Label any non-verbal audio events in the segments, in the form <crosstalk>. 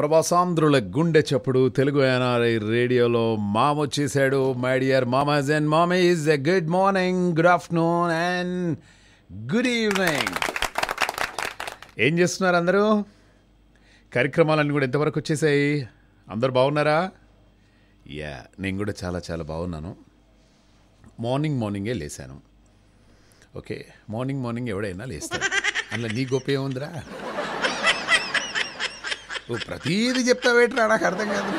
ప్రభాసాంధ్రుల గుండె చప్పుడు తెలుగు ఎన్ఆర్ఐ రేడియోలో మామ వచ్చేసాడు మై డియర్ మామాజ్ and is a good morning good afternoon and good evening ఏం చేస్తున్నారు అందరూ కార్యక్రమాలన్నీ కూడా ఎంతవరకు వచ్చేసాయి అందరు బాగున్నారా యా నేను కూడా చాలా చాలా బాగున్నాను మార్నింగ్ మార్నింగే లేశాను ఓకే మార్నింగ్ మార్నింగ్ ఎవడైనా లేస్తాను అందులో నీ గొప్ప ఏముందిరా నువ్వు ప్రతీది చెప్తావేట్రా నాకు అర్థం కాదు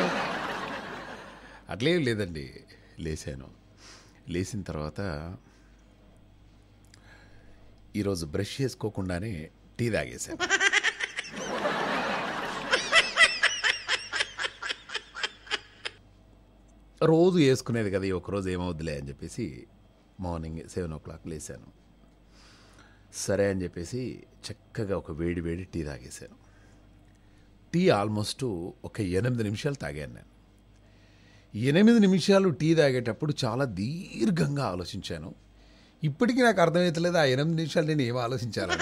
అట్లేం లేదండి లేచాను లేచిన తర్వాత ఈరోజు బ్రష్ చేసుకోకుండానే టీ తాగేశాను రోజు వేసుకునేది కదా ఈ ఒకరోజు ఏమవుద్దిలే అని చెప్పేసి మార్నింగ్ సెవెన్ ఓ క్లాక్ లేశాను సరే అని చెప్పేసి చక్కగా ఒక వేడి వేడి టీ తాగేశాను టీ ఆల్మోస్ట్ ఒక ఎనిమిది నిమిషాలు తాగాను నేను ఎనిమిది నిమిషాలు టీ తాగేటప్పుడు చాలా దీర్ఘంగా ఆలోచించాను ఇప్పటికీ నాకు అర్థమవుతలేదు ఆ ఎనిమిది నిమిషాలు నేను ఏం ఆలోచించాను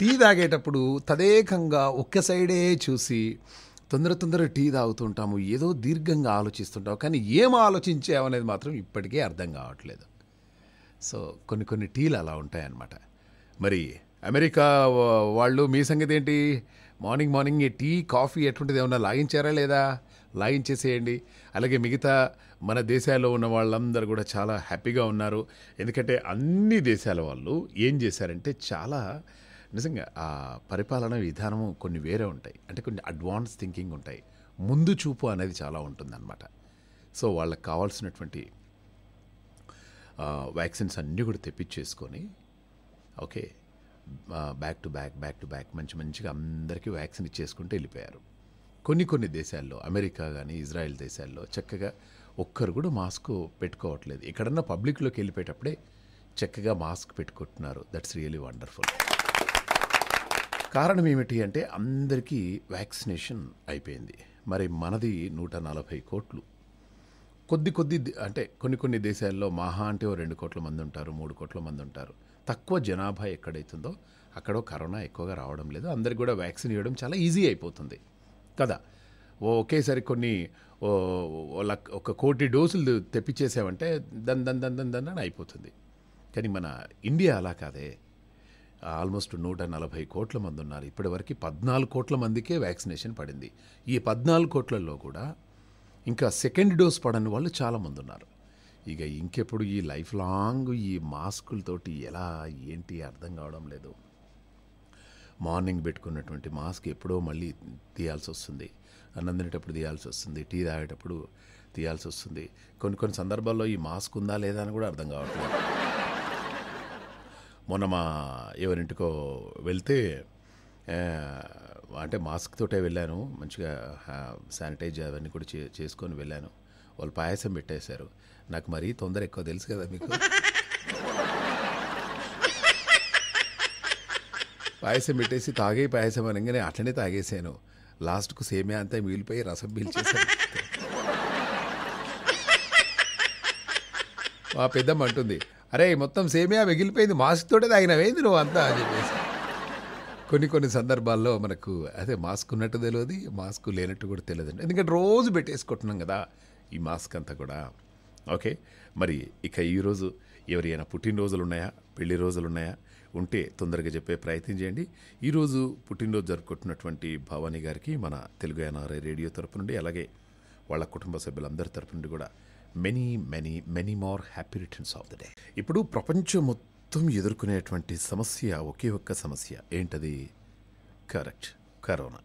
టీ తాగేటప్పుడు తదేకంగా ఒక్క సైడే చూసి తొందర తొందర టీ తాగుతుంటాము ఏదో దీర్ఘంగా ఆలోచిస్తుంటాము కానీ ఏం ఆలోచించామనేది మాత్రం ఇప్పటికే అర్థం కావట్లేదు సో కొన్ని కొన్ని టీలు అలా ఉంటాయన్నమాట మరి అమెరికా వాళ్ళు మీ సంగతి ఏంటి మార్నింగ్ మార్నింగ్ టీ కాఫీ ఎటువంటిది ఏమన్నా లాగించారా లేదా లాగించేసేయండి అలాగే మిగతా మన దేశాల్లో ఉన్న వాళ్ళందరూ కూడా చాలా హ్యాపీగా ఉన్నారు ఎందుకంటే అన్ని దేశాల వాళ్ళు ఏం చేశారంటే చాలా నిజంగా ఆ పరిపాలన విధానం కొన్ని వేరే ఉంటాయి అంటే కొన్ని అడ్వాన్స్ థింకింగ్ ఉంటాయి ముందు చూపు అనేది చాలా ఉంటుందన్నమాట సో వాళ్ళకి కావాల్సినటువంటి వ్యాక్సిన్స్ అన్నీ కూడా తెప్పించేసుకొని okay back to back back to back మంచి మంచిగా అందరికీ వ్యాక్సిన్ ఇచ్చేసుకుంటూ వెళ్ళిపోయారు కొన్ని కొన్ని దేశాల్లో అమెరికా కానీ ఇజ్రాయెల్ దేశాల్లో చక్కగా ఒక్కరు కూడా మాస్క్ పెట్టుకోవట్లేదు ఎక్కడన్నా పబ్లిక్లోకి వెళ్ళిపోయేటప్పుడే చక్కగా మాస్క్ పెట్టుకుంటున్నారు దట్స్ రియలీ వండర్ఫుల్ కారణం ఏమిటి అంటే అందరికీ వ్యాక్సినేషన్ అయిపోయింది మరి మనది నూట నలభై కోట్లు కొద్ది కొద్ది అంటే కొన్ని కొన్ని దేశాల్లో మహా అంటే ఓ రెండు కోట్ల మంది ఉంటారు మూడు కోట్ల మంది ఉంటారు తక్కువ జనాభా ఎక్కడైతుందో అక్కడో కరోనా ఎక్కువగా రావడం లేదు అందరికి కూడా వ్యాక్సిన్ ఇవ్వడం చాలా ఈజీ అయిపోతుంది కదా ఒకేసారి కొన్ని ఒక కోటి డోసులు తెప్పించేసామంటే దన్ దన్ దన్ దన్ దన్ అని అయిపోతుంది కానీ మన ఇండియా అలా కాదే ఆల్మోస్ట్ నూట నలభై కోట్ల మంది ఉన్నారు ఇప్పటివరకు పద్నాలుగు కోట్ల మందికే వ్యాక్సినేషన్ పడింది ఈ పద్నాలుగు కోట్లలో కూడా ఇంకా సెకండ్ డోస్ పడని వాళ్ళు చాలామంది ఉన్నారు ఇక ఇంకెప్పుడు ఈ లైఫ్ లాంగ్ ఈ మాస్కులతోటి ఎలా ఏంటి అర్థం కావడం లేదు మార్నింగ్ పెట్టుకున్నటువంటి మాస్క్ ఎప్పుడో మళ్ళీ తీయాల్సి వస్తుంది అన్నం తినేటప్పుడు తీయాల్సి వస్తుంది టీ తాగేటప్పుడు తీయాల్సి వస్తుంది కొన్ని కొన్ని సందర్భాల్లో ఈ మాస్క్ ఉందా లేదా అని కూడా అర్థం కావట్లేదు మొన్న మా ఎవరింటికో వెళ్తే అంటే మాస్క్ తోటే వెళ్ళాను మంచిగా శానిటైజ్ అవన్నీ కూడా చే చేసుకొని వెళ్ళాను వాళ్ళు పాయసం పెట్టేశారు నాకు మరీ తొందర ఎక్కువ తెలుసు కదా మీకు పాయసం పెట్టేసి తాగే పాయసం అనగానే అట్లనే తాగేశాను లాస్ట్కు సేమియా అంతా మిగిలిపోయి రసం పీల్చేసాను మా పెద్దమ్మ అంటుంది అరే మొత్తం సేమియా మిగిలిపోయింది మాస్క్ తోటే తాగినవేంది నువ్వు అంతా అని చెప్పేసి కొన్ని కొన్ని సందర్భాల్లో మనకు అదే మాస్క్ ఉన్నట్టు తెలియదు మాస్క్ లేనట్టు కూడా తెలియదు ఎందుకంటే రోజు పెట్టేసుకుంటున్నాం కదా ఈ మాస్క్ అంతా కూడా ఓకే మరి ఇక ఈరోజు ఎవరైనా పుట్టినరోజులు ఉన్నాయా పెళ్లి రోజులు ఉన్నాయా ఉంటే తొందరగా చెప్పే ప్రయత్నం చేయండి ఈరోజు పుట్టినరోజు జరుపుకుంటున్నటువంటి భవానీ గారికి మన తెలుగు ఎన్ఆర్ఐ రేడియో తరపు నుండి అలాగే వాళ్ళ కుటుంబ సభ్యులందరి తరపు నుండి కూడా many many many more happy returns of the day ఇప్పుడు ప్రపంచం మొత్తం ఎదుర్కొనేటువంటి సమస్య ఒకే ఒక్క సమస్య ఏంటది కరెక్ట్ కరోనా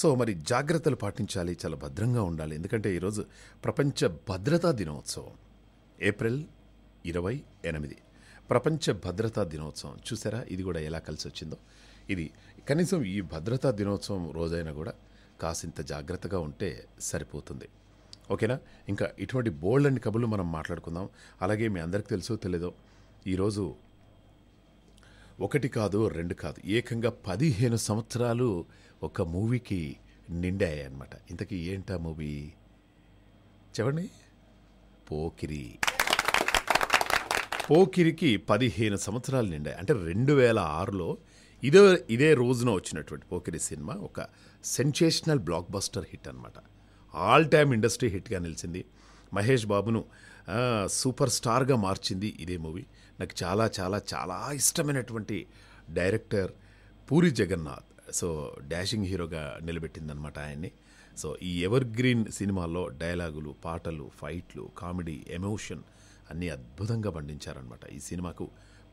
సో మరి జాగ్రత్తలు పాటించాలి చాలా భద్రంగా ఉండాలి ఎందుకంటే ఈరోజు ప్రపంచ భద్రతా దినోత్సవం ఏప్రిల్ ఇరవై ఎనిమిది ప్రపంచ భద్రతా దినోత్సవం చూసారా ఇది కూడా ఎలా కలిసి వచ్చిందో ఇది కనీసం ఈ భద్రతా దినోత్సవం రోజైనా కూడా కాసింత జాగ్రత్తగా ఉంటే సరిపోతుంది ఓకేనా ఇంకా ఇటువంటి బోల్డ్ అండ్ కబుర్లు మనం మాట్లాడుకుందాం అలాగే మీ అందరికి తెలుసో తెలీదో ఈరోజు ఒకటి కాదు రెండు కాదు ఏకంగా పదిహేను సంవత్సరాలు ఒక మూవీకి నిండాయి అనమాట ఇంతకీ ఏంటా మూవీ చెప్పండి పోకిరి పోకిరికి పదిహేను సంవత్సరాలు నిండాయి అంటే రెండు వేల ఆరులో ఇదే ఇదే రోజున వచ్చినటువంటి పోకిరి సినిమా ఒక సెన్సేషనల్ బ్లాక్ బస్టర్ హిట్ అనమాట ఆల్ టైమ్ ఇండస్ట్రీ హిట్గా నిలిచింది మహేష్ బాబును సూపర్ స్టార్గా మార్చింది ఇదే మూవీ నాకు చాలా చాలా చాలా ఇష్టమైనటువంటి director Puri Jagannadh so dashing హీరోగా నిలబెట్టిందనమాట ఆయన్ని సో ఈ ఎవర్ గ్రీన్ సినిమాల్లో డైలాగులు పాటలు ఫైట్లు కామెడీ ఎమోషన్ అన్నీ అద్భుతంగా పండించారనమాట ఈ సినిమాకు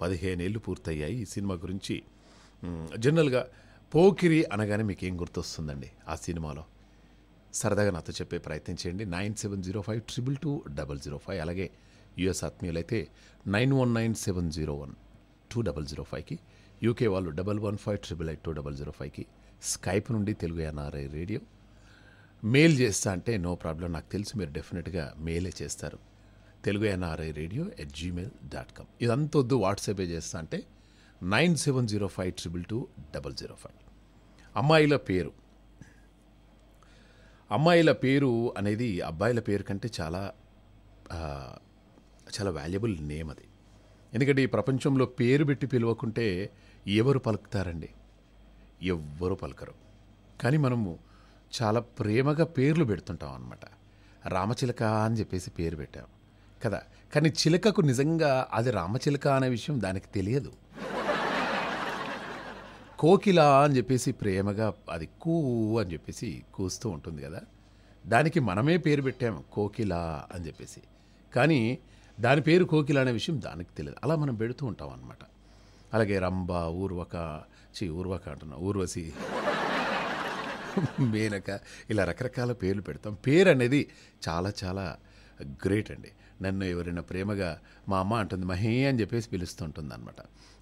పదిహేను ఏళ్ళు పూర్తయ్యాయి ఈ సినిమా గురించి జనరల్గా పోకిరి అనగానే మీకు ఏం గుర్తొస్తుందండి ఆ సినిమాలో సరదాగా నాతో చెప్పే ప్రయత్నం చేయండి nine seven zero five triple two double zero five అలాగే యుఎస్ ఆత్మీయులైతే nine one nine seven zero one two double zero ఫైవ్కి యూకే వాళ్ళు double one five triple eight two double zero ఫైవ్కి స్కైప్ నుండి తెలుగు ఎన్ఆర్ఐ రేడియో మెయిల్ చేస్తా అంటే no problem నాకు తెలిసి మీరు డెఫినెట్గా మెయిలే చేస్తారు Telugu NRI radio at Gmail dot com ఇదంతా వద్దు వాట్సాపే చేస్తా అంటే nine seven zero five triple two double zero five అమ్మాయిల పేరు అమ్మాయిల పేరు అనేది అబ్బాయిల పేరు కంటే చాలా చాలా వాల్యుబుల్ నేమ్ అది ఎందుకంటే ఈ ప్రపంచంలో పేరు పెట్టి పిలవకుంటే ఎవరు పలుకుతారండి ఎవ్వరు పలకరు కానీ మనము చాలా ప్రేమగా పేర్లు పెడుతుంటాం అనమాట రామచిలక అని చెప్పేసి పేరు పెట్టాం కదా కానీ చిలకకు నిజంగా అది రామచిలక అనే విషయం దానికి తెలియదు కోకిల అని చెప్పేసి ప్రేమగా అది కూ అని చెప్పేసి కూస్తూ ఉంటుంది కదా దానికి మనమే పేరు పెట్టాము కోకిల అని చెప్పేసి కానీ దాని పేరు కోకిల అనే విషయం దానికి తెలియదు అలా మనం పెడుతూ ఉంటాం అనమాట అలాగే రంభ ఊర్వక చీ ఊర్వక అంటున్నా ఊర్వశి మేనక ఇలా రకరకాల పేర్లు పెడతాం పేరు అనేది చాలా చాలా గ్రేట్ అండి నన్ను ఎవరైనా ప్రేమగా మా అమ్మ అంటుంది మహే అని చెప్పేసి పిలుస్తూ ఉంటుంది అనమాట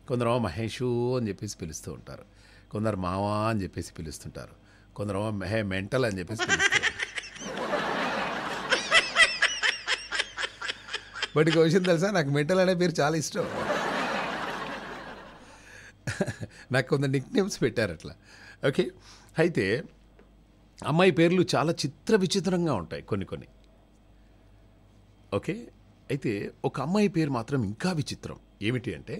కొందరు మహేషు అని చెప్పేసి పిలుస్తూ ఉంటారు కొందరు మావా అని చెప్పేసి పిలుస్తుంటారు కొందరు మహే మెంటల్ అని చెప్పేసి పిలుస్తారు బట్ ఇక విషయం తెలుసా నాకు మెంటల్ అనే పేరు చాలా ఇష్టం నాకు కొంత నిక్ నేమ్స్ పెట్టారు అట్లా ఓకే అయితే అమ్మాయి పేర్లు చాలా చిత్ర విచిత్రంగా ఉంటాయి కొన్ని కొన్ని ఓకే అయితే ఒక అమ్మాయి పేరు మాత్రం ఇంకా విచిత్రం ఏమిటి అంటే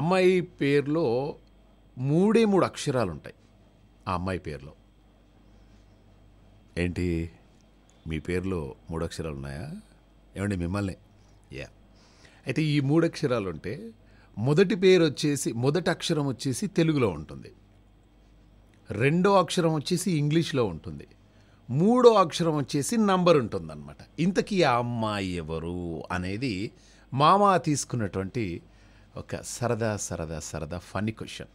అమ్మాయి పేరులో మూడే మూడు అక్షరాలు ఉంటాయి ఆ అమ్మాయి పేర్లో ఏంటి మీ పేరులో మూడు అక్షరాలు ఉన్నాయా ఏమండి మిమ్మల్ని యా అయితే ఈ మూడు అక్షరాలు ఉంటే మొదటి పేరు వచ్చేసి మొదటి అక్షరం వచ్చేసి తెలుగులో ఉంటుంది రెండో అక్షరం వచ్చేసి ఇంగ్లీష్లో ఉంటుంది మూడో అక్షరం వచ్చేసి నంబర్ ఉంటుందన్నమాట ఇంతకీ ఆ అమ్మాయి ఎవరు అనేది మామ తీసుకున్నటువంటి ఒక సరదా సరదా సరదా ఫనీ క్వశ్చన్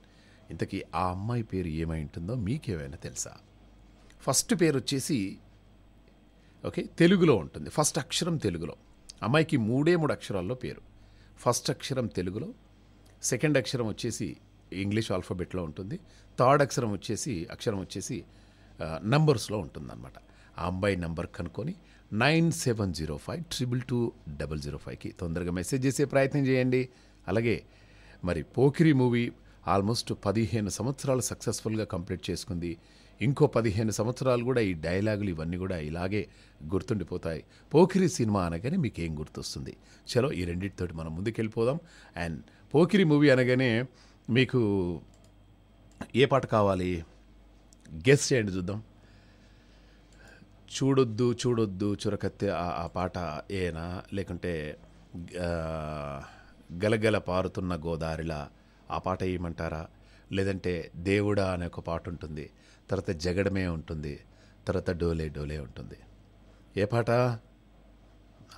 ఇంతకీ ఆ అమ్మాయి పేరు ఏమై ఉంటుందో మీకేమైనా తెలుసా ఫస్ట్ పేరు వచ్చేసి ఓకే తెలుగులో ఉంటుంది ఫస్ట్ అక్షరం తెలుగులో అమ్మాయికి మూడే మూడు అక్షరాల్లో పేరు ఫస్ట్ అక్షరం తెలుగులో సెకండ్ అక్షరం వచ్చేసి ఇంగ్లీష్ ఆల్ఫాబెట్లో ఉంటుంది థర్డ్ అక్షరం వచ్చేసి అక్షరం వచ్చేసి నంబర్స్లో ఉంటుందన్నమాట ఆ అంబాయి నంబర్ కనుక్కొని nine seven zero five triple two double zero ఫైవ్కి తొందరగా మెసేజ్ చేసే ప్రయత్నం చేయండి అలాగే మరి పోకిరి మూవీ ఆల్మోస్ట్ పదిహేను సంవత్సరాలు సక్సెస్ఫుల్గా కంప్లీట్ చేసుకుంది ఇంకో పదిహేను సంవత్సరాలు కూడా ఈ డైలాగులు ఇవన్నీ కూడా ఇలాగే గుర్తుండిపోతాయి పోకిరి సినిమా అనగానే మీకు ఏం గుర్తొస్తుంది చలో ఈ రెండింటితోటి మనం ముందుకెళ్ళిపోదాం అండ్ పోకిరి మూవీ అనగానే మీకు ఏ పాట కావాలి గెస్ చేయండి చూద్దాం చూడొద్దు చూడొద్దు చురకత్తి ఆ పాట ఏనా లేకుంటే గలగల పారుతున్న గోదారిలా ఆ పాట ఏమంటారా లేదంటే దేవుడా అనే ఒక పాట ఉంటుంది తర్వాత జగడమే ఉంటుంది తర్వాత డోలే డోలే ఉంటుంది ఏ పాట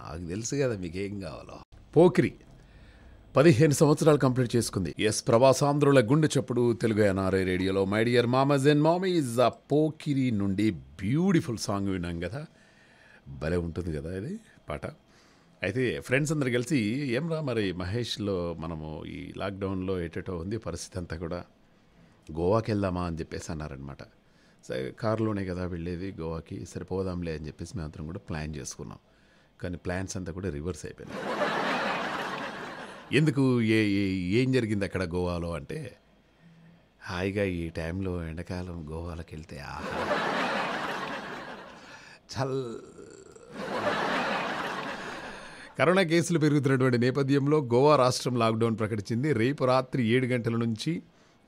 నాకు తెలుసు కదా మీకేం కావాలో పోకిరి పదిహేను సంవత్సరాలు కంప్లీట్ చేసుకుంది ఎస్ ప్రభాసాంధ్రుల గుండె చప్పుడు తెలుగు ఎన్ఆర్ఐ రేడియోలో మై డియర్ మామజ్ అండ్ మామీ ఇస్ ఆ పోకిరి నుండి బ్యూటిఫుల్ సాంగ్ విన్నాం కదా భలే ఉంటుంది కదా ఇది పాట అయితే ఫ్రెండ్స్ అందరు కలిసి ఏం రా మరి మహేష్లో మనము ఈ లాక్డౌన్లో ఏటేటో ఉంది పరిస్థితి అంతా కూడా గోవాకి వెళ్దామా అని చెప్పేసి అన్నారనమాట సరే కారులోనే కదా వెళ్ళేది గోవాకి సరిపోదాంలే అని చెప్పేసి మేమంతరం కూడా ప్లాన్ చేసుకున్నాం కానీ ప్లాన్స్ అంతా కూడా రివర్స్ అయిపోయినాయి ఎందుకు ఏ ఏం జరిగింది అక్కడ గోవాలో అంటే హాయిగా ఈ టైంలో ఎండాకాలం గోవాలకు వెళ్తే ఆహా చల్ కరోనా కేసులు పెరుగుతున్నటువంటి నేపథ్యంలో గోవా రాష్ట్రం లాక్డౌన్ ప్రకటించింది రేపు రాత్రి ఏడు గంటల నుంచి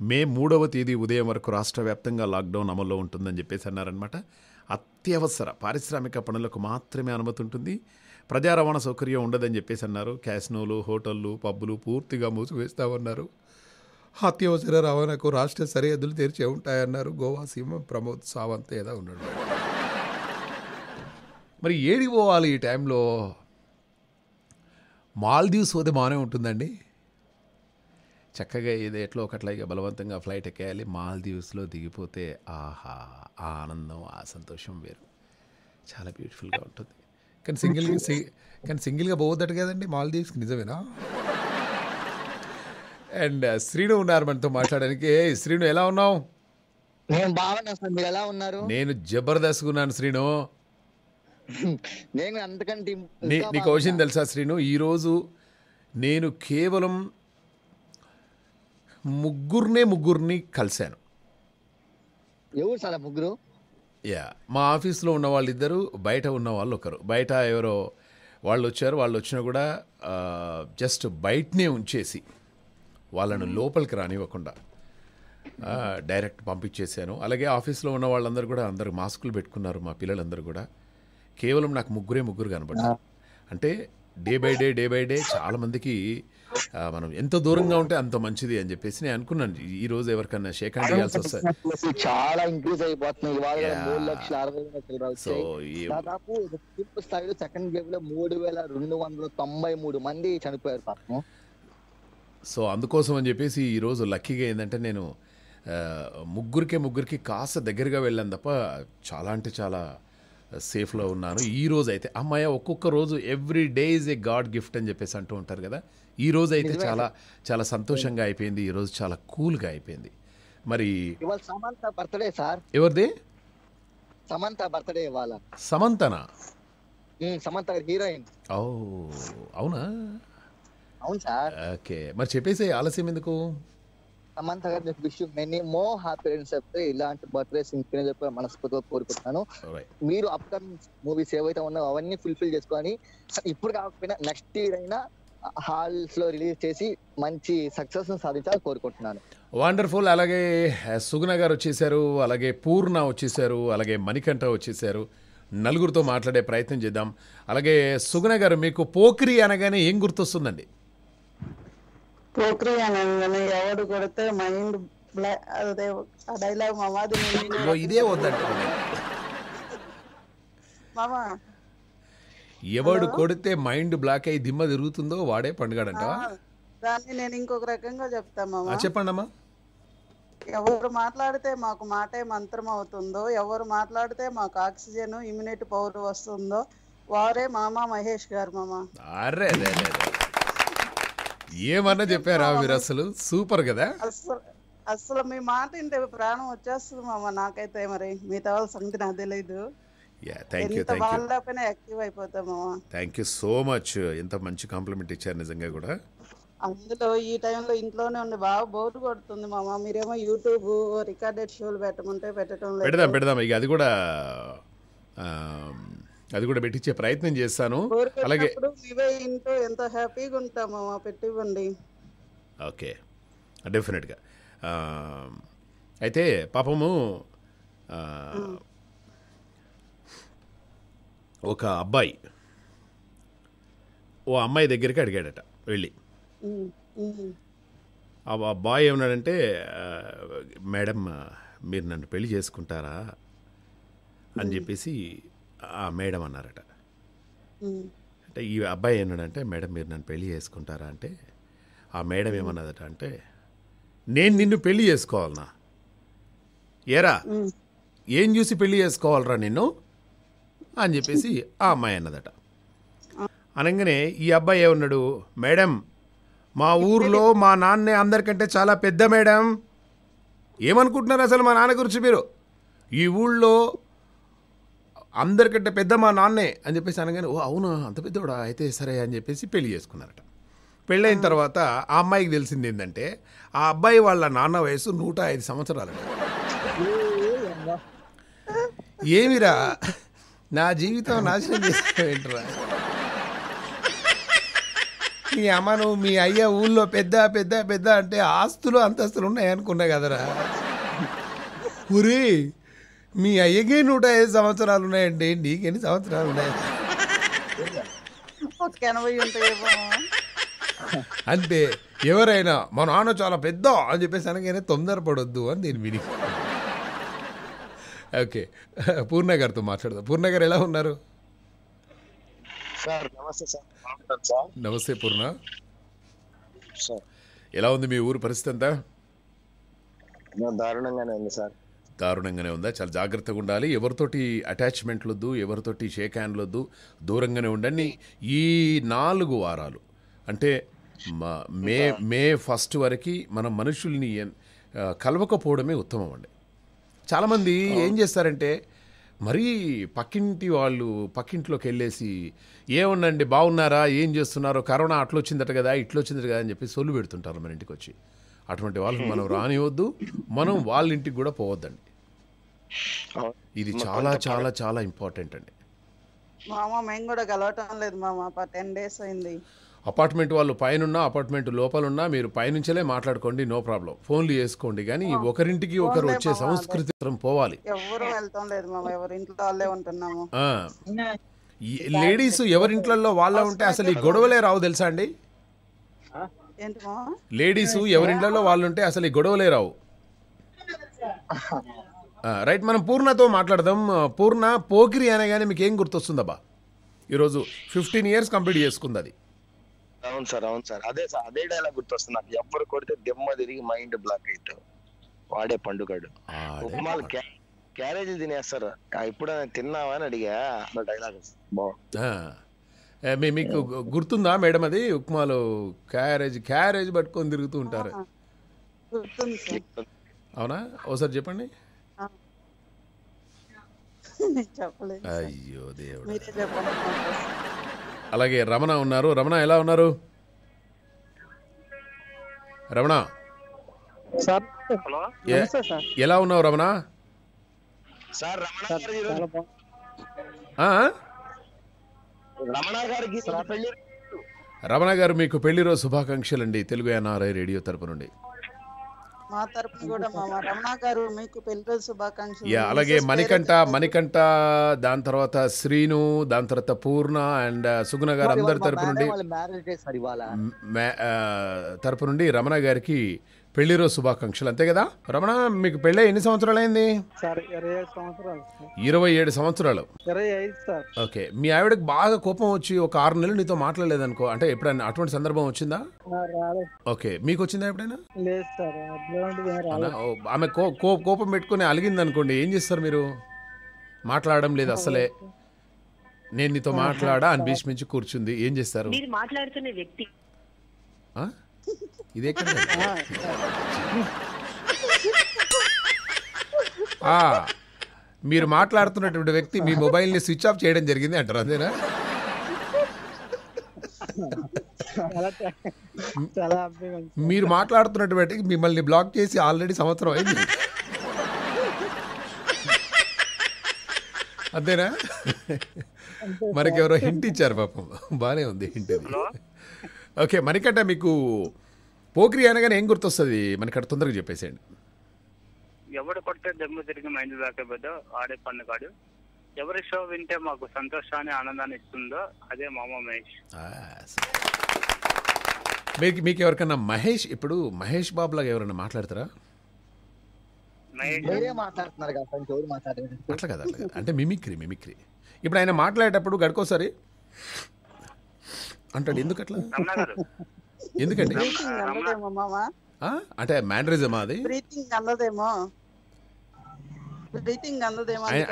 మే మూడవ తేదీ ఉదయం వరకు రాష్ట్ర వ్యాప్తంగా లాక్డౌన్ అమల్లో ఉంటుందని చెప్పేసి అన్నారనమాట అత్యవసర పారిశ్రామిక పనులకు మాత్రమే అనుమతి ఉంటుంది ప్రజా రవాణా సౌకర్యం ఉండదని చెప్పేసి అన్నారు క్యాసినోలు హోటళ్ళు పబ్బులు పూర్తిగా మూసివేస్తామన్నారు అత్యవసర రవాణాకు రాష్ట్ర సరిహద్దులు తెరిచే ఉంటాయన్నారు గోవా సీమ ప్రమోద్ సావంత్ ఏదో ఉన్నాడు మరి ఏడి పోవాలి ఈ టైంలో మాల్దీవ్స్ పోతే బాగానే ఉంటుందండి చక్కగా ఏదో ఎట్లో ఒకట్లా ఇక బలవంతంగా ఫ్లైట్ ఎక్కేయాలి మాల్దీవ్స్లో దిగిపోతే ఆహా ఆనందం ఆ సంతోషం వేరు చాలా బ్యూటిఫుల్గా ఉంటుంది కానీ సింగిల్ కానీ సింగిల్గా పోవద్దట కదండి మాల్దీవ్స్కి నిజమేనా అండ్ uh, శ్రీను ఉన్నారు మనతో మాట్లాడడానికి శ్రీను ఎలా ఉన్నావు నేను బాగున్నా సార్ మీరు ఎలా ఉన్నారు నేను జబర్దస్త్ ఉన్నాను శ్రీను నేను అంతకంటే నీకు విషయం తెలుసా శ్రీను ఈరోజు నేను కేవలం ముగ్గురునే ముగ్గురిని కలిశాను ఎవరు సార్ ముగ్గురు యా మా ఆఫీస్లో ఉన్న వాళ్ళిద్దరు బయట ఉన్న వాళ్ళు ఒకరు బయట ఎవరో వాళ్ళు వచ్చారు వాళ్ళు వచ్చినా కూడా జస్ట్ బయటనే ఉంచేసి వాళ్ళను లోపలికి రానివ్వకుండా డైరెక్ట్ పంపించేశాను అలాగే ఆఫీస్లో ఉన్న వాళ్ళందరూ కూడా అందరు మాస్కులు పెట్టుకున్నారు మా పిల్లలందరూ కూడా కేవలం నాకు ముగ్గురే ముగ్గురు కనబడ్డారు అంటే day by day day by day చాలామందికి మనం ఎంత దూరంగా ఉంటే అంత మంచిది అని చెప్పేసి నేను అనుకున్నాను ఈ రోజు ఎవరికన్నా షేక్ హ్యాండ్ ఇవ్వాల్సి చాలా ఇంక్రీజ్ అయిపోతున్నాయి లక్షల అరవై సో దాదాపు స్థాయిలో సెకండ్ వేవ్ లో మూడు వేల రెండు వందల తొంభై మూడు మంది చనిపోయారు పాపం సో అందుకోసం అని చెప్పేసి ఈ రోజు లక్కీగా ఏంటంటే నేను ముగ్గురికే ముగ్గురికి కాస్త దగ్గరగా వెళ్ళాను తప్ప చాలా అంటే చాలా సేఫ్లో ఉన్నాను ఈ రోజు అయితే అమ్మాయి ఒక్కొక్క రోజు every day is a God gift అని చెప్పేసి అంటూ ఉంటారు కదా ఈ రోజు అయితే చాలా చాలా సంతోషంగా అయిపోయింది ఈ రోజు చాలా కూల్గా అయిపోయింది మరి సమంత బర్త్డే సార్ ఎవరిది సమంత బర్త్డే ఇవాళ సమంతనా సమంత హీరోయిన్ ఓ అవునా అవును సార్ ఓకే మరి చెప్పేసి ఆలస్యం ఎందుకు సమంత గారు మీకు విష్ మెనీ మో హ్యాపీ చెప్తే ఇలాంటి బర్త్డే ఇంకేనే చెప్పి మనస్ఫూర్తిగా కోరుకుంటున్నాను మీరు అప్కమింగ్ మూవీస్ ఏవైతే ఉన్నాయో అవన్నీ ఫుల్ఫిల్ చేసుకొని ఇప్పుడు కాకపోయినా నెక్స్ట్ ఇయర్ అయినా హాల్స్ లో రిలీజ్ చేసి మంచి సక్సెస్ సాధించాలని కోరుకుంటున్నాను వండర్ఫుల్ అలాగే సుగుణ గారు వచ్చేసారు అలాగే పూర్ణ వచ్చేసారు అలాగే మణికంఠ వచ్చేసారు నలుగురితో మాట్లాడే ప్రయత్నం చేద్దాం అలాగే సుగుణ గారు మీకు పోక్రి అనగానే ఏం గుర్తొస్తుందండి పోక్రి అనగానే ఎవడు కొడితే మైండ్ డైలాగ్ ఇదే వద్దండి మామా ఎవడు కొడితే మైండ్ బ్లాక్ అయ్యి దిమ్మ తిరుగుతుందో వాడే పండుగడంట దాన్ని నేను ఇంకొక రకంగా చెప్తామమ్మా చెప్పండి అమ్మా ఎవరు మాట్లాడితే మాకు మాటే మంత్రం అవుతుందో ఎవరు మాట్లాడితే మాకు ఆక్సిజన్ ఇమ్యూనిటీ పవర్ వస్తుందో వారే మామ మహేష్ గారు మామ అరే ఏమన్నా చెప్పారా మీరు అసలు సూపర్ కదా అసలు అసలు మీ మాట ఇంటే ప్రాణం వచ్చేస్తుంది మామ నాకైతే మరి మిగతా వాళ్ళ సంగతి నాకు తెలియదు thank you thank you active అయిపోతాము థ్యాంక్ యూ సో మచ్ ఎంత మంచి కాంప్లిమెంట్ ఇచ్చారు నిజంగా కూడా అందులో ఈ టైంలో ఇంట్లోనే ఉండి బాగా బోర్ కొడుతుంది మామ మీరేమో యూట్యూబ్ రికార్డెడ్ షోలు పెట్టమంటే పెట్టడం పెడదాం పెడదాం ఇక అది కూడా అది కూడా పెట్టించే ప్రయత్నం చేస్తాను అలాగే ఇంట్లో ఎంత హ్యాపీగా ఉంటాం ఉంటాము పెట్టివ్వండి ఓకే డెఫినెట్గా అయితే పాపము ఒక అబ్బాయి ఓ అమ్మాయి దగ్గరికి అడిగాడట వెళ్ళి ఆ బాయ్ ఏమన్నాడంటే మేడం మీరు నన్ను పెళ్లి చేసుకుంటారా అని చెప్పేసి ఆ మేడం అన్నారట అంటే ఈ అబ్బాయి ఏమన్నాడంటే మేడం మీరు నన్ను పెళ్లి చేసుకుంటారా అంటే ఆ మేడం ఏమన్నదట అంటే నేను నిన్ను పెళ్లి చేసుకోవాలనా ఏరా ఏం చూసి పెళ్లి చేసుకోవాలరా నిన్ను అని చెప్పేసి ఆ అమ్మాయి అన్నదట అనగానే ఈ అబ్బాయి ఏమన్నాడు మేడం మా ఊర్లో మా నాన్నే అందరికంటే చాలా పెద్ద మేడం ఏమనుకుంటున్నారు అసలు మా నాన్న గురించి మీరు ఈ ఊళ్ళో అందరికంటే పెద్ద మా నాన్నే అని చెప్పేసి అనగానే ఓ అవునా అంత పెద్దోడా అయితే సరే అని చెప్పేసి పెళ్లి చేసుకున్నారట పెళ్ళైన తర్వాత ఆ అమ్మాయికి తెలిసింది ఏంటంటే ఆ అబ్బాయి వాళ్ళ నాన్న వయసు నూట ఐదు సంవత్సరాలు ఏమిరా నా జీవితం నాశనం చేసావేంట్రా మీ అమ్మ నువ్వు మీ అయ్య ఊళ్ళో పెద్ద పెద్ద పెద్ద అంటే ఆస్తులు అంతస్తులు ఉన్నాయనుకున్నా కదరా ఉరి మీ అయ్యకి నూట ఐదు సంవత్సరాలు ఉన్నాయండి నీకెన్ని సంవత్సరాలు ఉన్నాయి అంతే ఎవరైనా మా నాన్న చాలా పెద్ద అని చెప్పేసి అనగానే తొందరపడొద్దు అని దీని వినికి ఓకే <laughs> పూర్ణ గారితో మాట్లాడదాం పూర్ణ గారు ఎలా ఉన్నారు సార్ నమస్తే సార్ నమస్తే పూర్ణ సార్ ఎలా ఉంది మీ ఊరు పరిస్థితి అంతా దారుణంగానే ఉంది సార్ దారుణంగానే ఉందా చాలా జాగ్రత్తగా ఉండాలి ఎవరితోటి అటాచ్మెంట్లు వద్దు ఎవరితోటి షేక్ హ్యాండ్లు వద్దు దూరంగానే ఉండండి ఈ నాలుగు వారాలు అంటే మే మే ఫస్ట్ వరకు మనం మనుషుల్ని కలవకపోవడమే ఉత్తమం అండి చాలామంది ఏం చేస్తారంటే మరీ పక్కింటి వాళ్ళు పక్కింట్లోకి వెళ్ళేసి ఏమున్నాండి బాగున్నారా ఏం చేస్తున్నారో కరోనా అట్లొచ్చిందట కదా ఇట్లొచ్చిందట కదా అని చెప్పి సొల్లు పెడుతుంటారు మన ఇంటికి వచ్చి అటువంటి వాళ్ళకి మనం <laughs> రానివద్దు మనం వాళ్ళ ఇంటికి కూడా పోవద్దండి ఇది చాలా చాలా చాలా ఇంపార్టెంట్ అండి మామ మేము కూడా కలవటం లేదు మామ టెన్ డేస్ అయింది అపార్ట్మెంట్ వాళ్ళు పైన అపార్ట్మెంట్ లోపలున్నా మీరు పైనుంచలే మాట్లాడుకోండి నో ప్రాబ్లం ఫోన్లు చేసుకోండి కానీ ఒకరింటికి ఒకరు వచ్చే సంస్కృతి పోవాలి లేడీస్ ఎవరింట్లలో వాళ్ళ ఉంటే అసలు ఈ గొడవలే రావు తెలుసా అండి లేడీస్ ఎవరింట్లలో వాళ్ళు ఉంటే అసలు ఈ గొడవలే రావు రైట్ మనం పూర్ణతో మాట్లాడదాం పూర్ణ పోకిరి అనగానే మీకు ఏం గుర్తొస్తుందబ్బా ఈరోజు ఫిఫ్టీన్ ఇయర్స్ కంప్లీట్ చేసుకుంది అది అవును సార్ అవును సార్ అదే సార్ అదే డైలాగ్ గుర్తొస్తుంది నాకు ఎవ్వరు కొడితే దెమ్మ తిరిగి మైండ్ బ్లాక్ అయితే వాడే పండుగడు ఉప్మాలు క్యారేజీ తినేస్తారు ఇప్పుడు తిన్నావా అని అడిగా డైలాగ్ బాగుంది మీకు గుర్తుందా మేడం అది ఉప్మాలు క్యారేజ్ క్యారేజ్ పట్టుకొని తిరుగుతూ ఉంటారు అవునా ఒకసారి చెప్పండి అయ్యో దేవుడు అలాగే రమణ ఉన్నారు రమణ ఎలా ఉన్నారు రమణ ఎలా ఉన్నావు రమణ రమణ గారు మీకు పెళ్లి రోజు శుభాకాంక్షలు అండి తెలుగు ఎన్ఆర్ఐ రేడియో తరపు నుండి మా తరపున కూడా మా రమణ గారు మీకు శుభాకాంక్షలు అలాగే మణికంఠ మణికంఠ దాని తర్వాత శ్రీను దాని తర్వాత పూర్ణ అండ్ సుగుణ గారు అందరి తరపు నుండి తరపు నుండి రమణ గారికి పెళ్లి రోజు శుభాకాంక్షలు అంతే కదా రమణ మీకు పెళ్ళి ఎన్ని సంవత్సరాలు అయింది ఇరవై ఏడు సంవత్సరాలు ఓకే మీ ఆవిడకి బాగా కోపం వచ్చి ఒక ఆరు నెలలు నీతో మాట్లాడలేదు అనుకో అంటే ఎప్పుడైనా అటువంటి సందర్భం వచ్చిందా ఓకే మీకు వచ్చిందా ఎప్పుడైనా ఆమె కోపం పెట్టుకుని అలిగింది అనుకోండి ఏం చేస్తారు మీరు మాట్లాడడం లేదు అసలే నేను నీతో మాట్లాడా అని భీష్మించి కూర్చుంది ఏం చేస్తారు మాట్లాడుతున్న వ్యక్తి ఇదే కదా మీరు మాట్లాడుతున్నటువంటి వ్యక్తి మీ మొబైల్ని స్విచ్ ఆఫ్ చేయడం జరిగింది అంటారు అదేనా మీరు మాట్లాడుతున్నటువంటి మిమ్మల్ని బ్లాక్ చేసి ఆల్రెడీ సంవత్సరం అయింది అంతేనా మనకెవరో హింట్ ఇచ్చారు పాపం బాగానే ఉంది హింట్ ఓకే మణికట్ట మీకు పోకిరి అనగానే ఏం గుర్తొస్తుంది మణికట్ట తొందరగా చెప్పేసేయండి ఎవడు కొట్టే దెబ్బ తిరిగి మైండ్ దాకపోతే ఆడే పండుగాడు ఎవరి షో వింటే మాకు సంతోషాన్ని ఆనందాన్ని ఇస్తుందో అదే మామ మహేష్ మీకు మీకు ఎవరికన్నా మహేష్ ఇప్పుడు మహేష్ బాబు లాగా ఎవరైనా మాట్లాడతారా అట్లా కదా అంటే మిమిక్రీ మిమిక్రీ ఇప్పుడు ఆయన మాట్లాడేటప్పుడు గడుకోసారి అంటాడు ఎందుకట్లా ఎందుకండి అంటే మ్యానరిజమా అది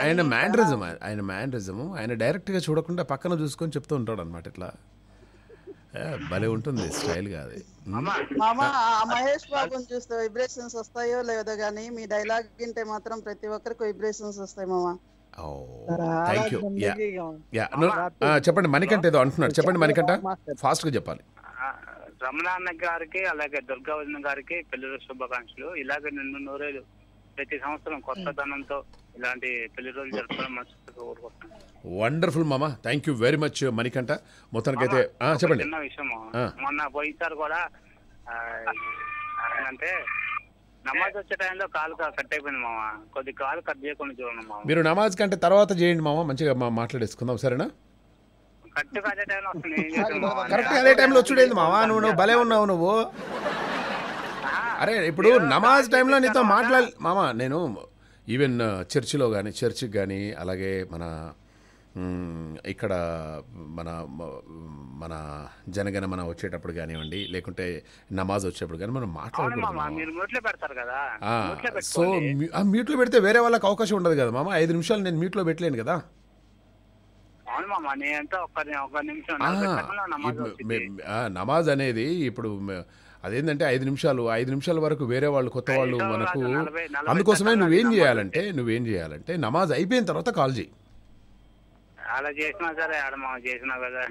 ఆయన మ్యానరిజం ఆయన మ్యానరిజము ఆయన డైరెక్ట్గా చూడకుండా పక్కన చూసుకొని చెప్తూ ఉంటాడు అనమాట ఇట్లా భలే ఉంటుంది స్టైల్ గా అది మహేష్ బాబుని చూస్తే వైబ్రేషన్స్ వస్తాయో లేదో కానీ మీ డైలాగ్ వింటే మాత్రం ప్రతి ఒక్కరికి వైబ్రేషన్స్ వస్తాయి మామా థ్యాంక్ oh, యూ చెప్పండి మణికంట ఏదో అంటున్నాడు చెప్పండి మణికంట ఫాస్ట్ గా చెప్పాలి రమణాన్న గారికి అలాగే దుర్గావరణ గారికి పెళ్లి శుభాకాంక్షలు ఇలాగే నిన్ను నూరేళ్ళు ప్రతి సంవత్సరం కొత్త hmm. ధనంతో ఇలాంటి పెళ్లి రోజులు జరుపుకోవడం మనసు వండర్ఫుల్ మామ thank you very much Manikanta మొత్తానికి అయితే చెప్పండి చిన్న విషయం మొన్న పోయినసారి కూడా అంటే నమాజ్ వచ్చే టైంలో కాలు కట్ అయిపోయింది మామ కొద్ది కట్ చేయకుండా చూడండి మామ మీరు నమాజ్ కంటే తర్వాత చేయండి మామ మంచిగా మా మాట్లాడేసుకుందాం సరేనా కరెక్ట్ అదే టైంలో వచ్చుడేంది మామ నువ్వు నువ్వు భలే ఉన్నావు నువ్వు అరే ఇప్పుడు నమాజ్ టైంలో నీతో మాట్లాడాలి మామ నేను ఈవెన్ చర్చిలో కానీ చర్చికి కానీ అలాగే మన ఇక్కడ మన మన మనం వచ్చేటప్పుడు కానివ్వండి లేకుంటే నమాజ్ వచ్చేటప్పుడు కానీ మనం మాట్లాడకూడదు సో మ్యూట్లో పెడితే వేరే వాళ్ళకి అవకాశం ఉండదు కదా మామ ఐదు నిమిషాలు నేను మ్యూట్లో పెట్టలేను కదా నమాజ్ అనేది ఇప్పుడు అదేంటంటే ఐదు నిమిషాలు ఐదు నిమిషాల వరకు వేరే వాళ్ళు కొత్త వాళ్ళు మనకు అందుకోసమే నువ్వేం చేయాలంటే నువ్వేం చేయాలంటే నమాజ్ అయిపోయిన తర్వాత కాల్ చేయి అలా చేసినా సరే మామ చేసినా కదా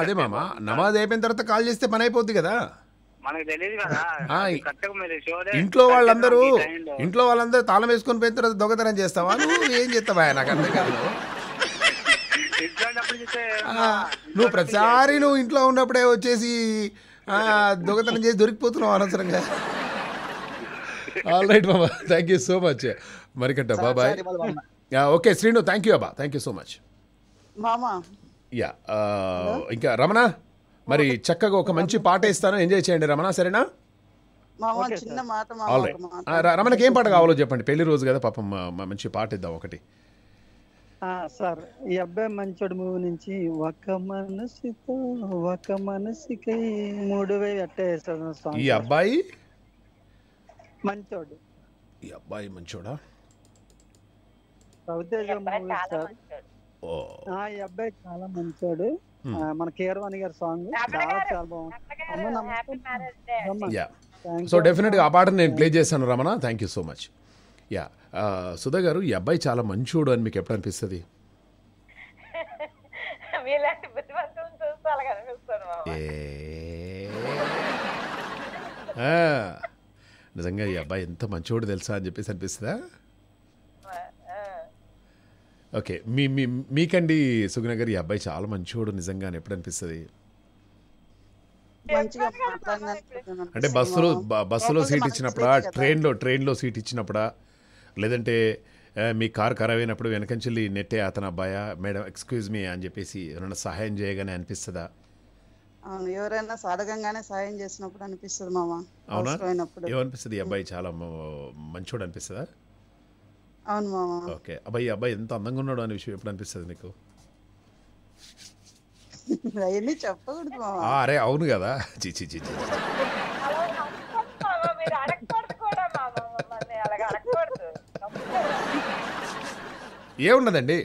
అదే మామ నమాజ్ అయిపోయిన తర్వాత కాల్ చేస్తే పని అయిపోద్ది కదా మనకు తెలియదు కదా ఇంట్లో వాళ్ళందరూ ఇంట్లో వాళ్ళందరూ తాళం వేసుకొని పోయిన తర్వాత దొంగతనం చేస్తావా నువ్వు ఏం చేస్తావా నాకు అర్థం కాదు నువ్వు ప్రతిసారి నువ్వు ఇంట్లో ఉన్నప్పుడే వచ్చేసి దొంగతనం చేసి దొరికిపోతున్నావు అనవసరంగా ఆల్ రైట్ బాబా థ్యాంక్ యూ సో మచ్ మరికట్ట బాబాయ్ ఓకే శ్రీను థ్యాంక్ యూ అబ్బా థ్యాంక్ యూ సో మచ్ మామా యా ఇంకా రమణ మరి చక్కగా ఒక మంచి పాట ఇస్తాను ఎంజాయ్ చేయండి రమణ సరేనా రమణకి ఏం పాట కావాలో చెప్పండి పెళ్లి రోజు కదా పాపం మంచి పాట ఇద్దాం ఒకటి సార్ ఈ అబ్బాయి మంచోడు మూవీ నుంచి ఒక మనసుతో ఒక మనసుకి మూడు వేలు అట్టేస్తాను ఈ అబ్బాయి మంచోడు ఈ అబ్బాయి మంచోడా రవితేజ మూవీ సార్ ఈ అబ్బాయి చాలా మంచోడు మన కేరవాణి గారి సాంగ్ సో డెఫినెట్ గా సో డెఫినెట్గా ఆ పాట నేను ప్లే చేశాను Ramana thank you so much yeah Sudha గారు ఈ అబ్బాయి చాలా మంచోడు అని మీకు ఎప్పుడు అనిపిస్తుంది <laughs> నిజంగా ఈ అబ్బాయి ఎంత మంచోడు తెలుసా అని చెప్పేసి అనిపిస్తుందా ఓకే మీ మీ మీకండి సుగుణగర్ ఈ అబ్బాయి చాలా మంచివాడు నిజంగా అని ఎప్పుడు అనిపిస్తుంది అంటే బస్సులో బస్సులో సీట్ ఇచ్చినప్పుడా ట్రైన్లో ట్రైన్లో సీట్ ఇచ్చినప్పుడా లేదంటే మీ కార్ ఖరాబ్ అయినప్పుడు వెనకంచెల్లి నెట్టే అతను అబ్బాయా మేడం ఎక్స్క్యూజ్ మీ అని చెప్పేసి ఏమైనా సహాయం చేయగానే అనిపిస్తుందా అవును ఎవరైనా సాధకంగానే సహాయం చేసినప్పుడు అనిపిస్తుంది మామ అవునా ఏమనిపిస్తుంది అబ్బాయి చాలా మంచోడు అనిపిస్తుందా అవును మామ ఓకే అబ్బాయి అబ్బాయి ఎంత అందంగా ఉన్నాడు అనే విషయం ఎప్పుడు అనిపిస్తుంది నీకు అవన్నీ చెప్పకూడదు మామ అరే అవును కదా చి చి చి ఏమున్నదండి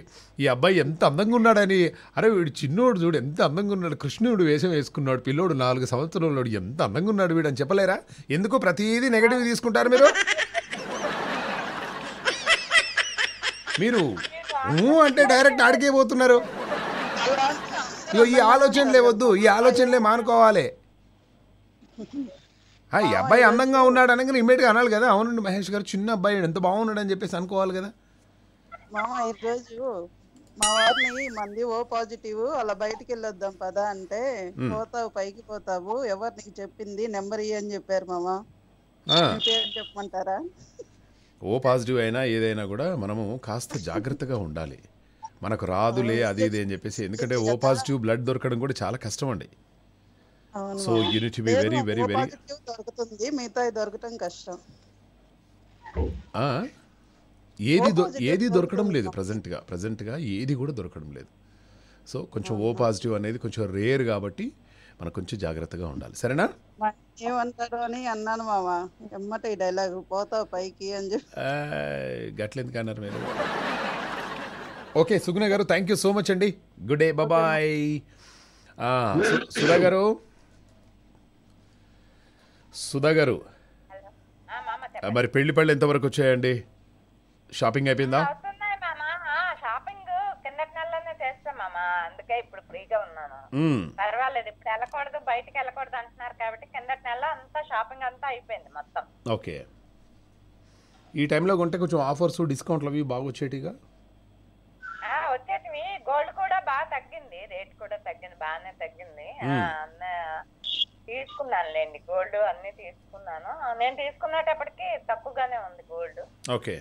ఈ అబ్బాయి ఎంత అందంగా ఉన్నాడని అరే వీడు చిన్నోడు చూడు ఎంత అందంగా ఉన్నాడు కృష్ణుడు వేషం వేసుకున్నాడు పిల్లోడు నాలుగు సంవత్సరాలు ఎంత అందంగా ఉన్నాడు వీడు అని చెప్పలేరా ఎందుకు ప్రతిదీ నెగటివ్ తీసుకుంటారు మీరు మీరు అంటే డైరెక్ట్ ఆడికే పోతున్నారు ఈ ఆలోచనలే వద్దు ఈ ఆలోచనలే మానుకోవాలి ఈ అబ్బాయి అందంగా ఉన్నాడు అనగా గా అనాలి కదా అవునండి మహేష్ గారు చిన్న అబ్బాయి ఎంత బాగున్నాడు అని చెప్పేసి అనుకోవాలి కదా మా వారిని మంది ఓ పాజిటివ్ అలా బయటికి వెళ్ళొద్దాం పదా అంటే పోతావు పైకి పోతావు ఎవరు నీకు చెప్పింది నెంబర్ ఇయ్యి అని చెప్పారు మామ చెప్పమంటారా ఓ పాజిటివ్ అయినా ఏదైనా కూడా మనము కాస్త జాగ్రత్తగా ఉండాలి మనకు రాదులే అది ఇది అని చెప్పేసి ఎందుకంటే ఓ పాజిటివ్ బ్లడ్ దొరకడం కూడా చాలా కష్టం అండి so unit be very very very దొరుకుతుంది మిగతా దొరకడం కష్టం ఏది ఏది దొరకడం లేదు ప్రజెంట్గా ప్రజెంట్గా ఏది కూడా దొరకడం లేదు సో కొంచెం ఓ పాజిటివ్ అనేది కొంచెం రేర్ కాబట్టి మనం కొంచెం జాగ్రత్తగా ఉండాలి సరేనా ఏమంటారు అని అన్నాను మామ ఎమ్మట ఈ డైలాగ్ పోతావు పైకి అని చెప్పి గట్లెందుకు అన్నారు మీరు ఓకే సుగుణ గారు థ్యాంక్ యూ సో మచ్ అండి గుడ్ డే బాబాయ్ సుధా గారు సుధా గారు మరి పెళ్లి పళ్ళు ఎంతవరకు వచ్చాయండి షాపింగ్ అయిపోయిందా గా ఇప్పుడు ఫ్రీగా ఉన్నాను పర్వాలేదు ఇప్పుడు వెళ్ళకూడదు బయటకు వెళ్ళకూడదు అంటున్నారు కాబట్టి కిందటి నెల అంతా షాపింగ్ అంతా అయిపోయింది మొత్తం ఓకే ఈ టైంలో కొంటే కొంచెం ఆఫర్స్ డిస్కౌంట్లు అవి బాగా వచ్చేటిగా వచ్చేటివి గోల్డ్ కూడా బాగా తగ్గింది రేట్ కూడా తగ్గింది బాగానే తగ్గింది తీసుకున్నాను లేండి గోల్డ్ అన్ని తీసుకున్నాను నేను తీసుకునేటప్పటికి తక్కువగానే ఉంది గోల్డ్ ఓకే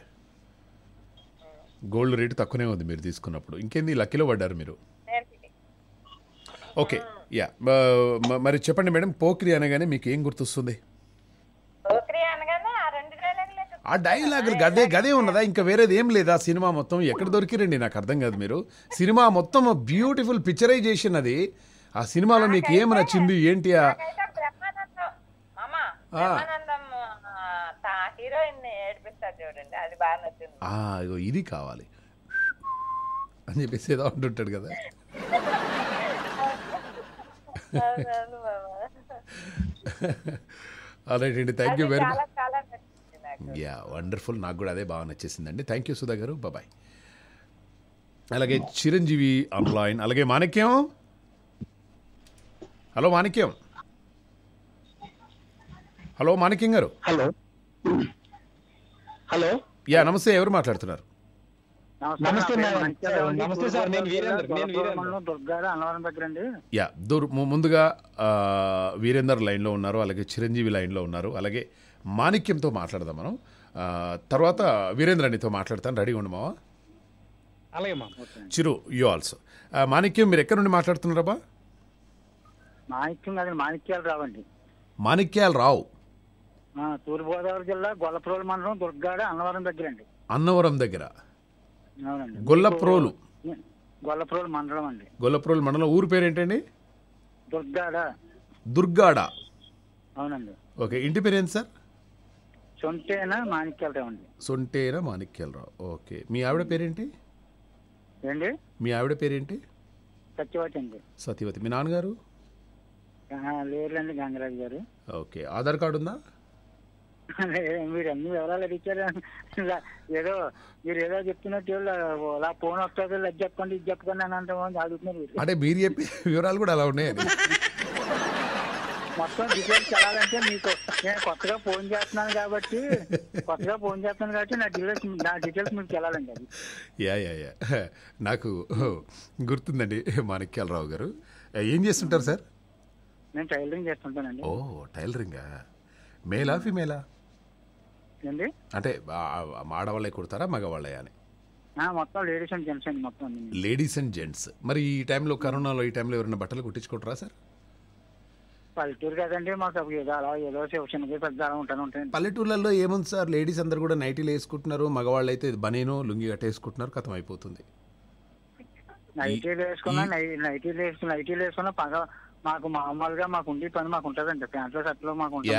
గోల్డ్ రేట్ తక్కువనే ఉంది మీరు తీసుకున్నప్పుడు ఇంకేంది లక్కీలో పడ్డారు మీరు ఓకే యా మరి చెప్పండి మేడం పోక్రి అనగానే మీకు ఏం గుర్తొస్తుంది ఆ డైలాగులు గదే గదే ఉన్నదా ఇంకా వేరేది ఏం లేదా సినిమా మొత్తం ఎక్కడ దొరికిరండి నాకు అర్థం కాదు మీరు సినిమా మొత్తం బ్యూటిఫుల్ పిక్చరైజేషన్ అది ఆ సినిమాలో మీకు ఏం నచ్చింది ఏంటి ఇది కావాలి అని చెప్పేసి ఏదో అంటుంటాడు కదా అండి thank you very much yeah wonderful నాకు కూడా అదే బాగా నచ్చేసిందండి థ్యాంక్ యూ సుధా గారు బాబాయ్ అలాగే చిరంజీవి ఆన్లైన్ అలాగే మాణిక్యం హలో మాణిక్యం హలో మాణిక్యం గారు హలో హలో యా నమస్తే ఎవరు మాట్లాడుతున్నారు నమస్తే నమస్తే సార్ నేను వీరేందర్ నేను యా దూర్ ముందుగా వీరేందర్ లైన్లో ఉన్నారు అలాగే చిరంజీవి లైన్లో ఉన్నారు అలాగే మాణిక్యంతో మాట్లాడదాం మనం తర్వాత వీరేంద్ర నీతో మాట్లాడతాను రెడీగా ఉండు మావా అలాగే చిరు యు ఆల్సో మాణిక్యం మీరు ఎక్కడ నుండి మాట్లాడుతున్నారా మాణిక్యం మాణిక్యాలు రావండి మాణిక్యాలు రావు తూర్పు గోదావరి జిల్లా గొల్లప్రోలు మండలం దుర్గాడ అన్నవరం దగ్గర అండి అన్నవరం దగ్గర గొల్లప్రోలు గొల్లప్రోలు మండలం అండి గొల్లప్రోలు మండలం ఊరు పేరు ఏంటండి దుర్గాడ దుర్గాడ అవునండి ఓకే ఇంటి పేరు ఏంటి సార్ సొంటేన మాణిక్యాలరావు అండి సొంటేన మాణిక్యాలరావు ఓకే మీ ఆవిడ పేరేంటి ఏంటి మీ ఆవిడ పేరేంటి సత్యవతి అండి సత్యవతి మీ నాన్నగారు లేర్లండి గంగరాజు గారు ఓకే ఆధార్ కార్డు ఉందా <laughs> మీరు అన్ని వివరాలు అడిగారు ఏదో మీరు ఏదో చెప్తున్నట్టు అలా ఫోన్ వస్తుంది అది చెప్పండి ఇది చెప్పకండి అని అంటే అడుగుతున్నారు అంటే మీరు చెప్పే వివరాలు కూడా అలా ఉన్నాయండి మొత్తం డీటెయిల్స్ తెలాలంటే మీకు నేను కొత్తగా ఫోన్ చేస్తున్నాను కాబట్టి కొత్తగా ఫోన్ చేస్తున్నాను కాబట్టి నా డీటెయిల్స్ నా డీటెయిల్స్ మీకు తెలాలండి అది యా యా యా నాకు గుర్తుందండి మాణిక్యాలరావు గారు ఏం చేస్తుంటారు సార్ నేను టైలరింగ్ చేస్తుంటానండి ఓ టైలరింగా మేలా ఫిమేలా ఏంటి అంటే ఆడవాళ్ళే కుడతారా మగవాళ్ళే అని మొత్తం లేడీస్ అండ్ జెంట్స్ అండి మొత్తం లేడీస్ అండ్ జెంట్స్ మరి ఈ టైంలో కరోనాలో ఈ టైంలో ఎవరైనా బట్టలు కుట్టించుకుంటారా సార్ పల్లెటూరు కదండి మాకు ఏదో అలా ఏదో చిన్నకి పెద్ద ఉంటాను ఉంటాయండి పల్లెటూర్లలో ఏముంది సార్ లేడీస్ అందరు కూడా నైటీలు వేసుకుంటున్నారు మగవాళ్ళు అయితే బనీను లుంగి గట్ట వేసుకుంటున్నారు కథం అయిపోతుంది నైటీలు వేసుకున్నా నైటీలు వేసుకున్నా నైటీలు వేసుకున్నా పగ మాకు మామూలుగా మాకు ఉండే పని మాకు ఉంటుందండి ప్యాంట్లు షర్ట్లు మాకు ఉంటుంది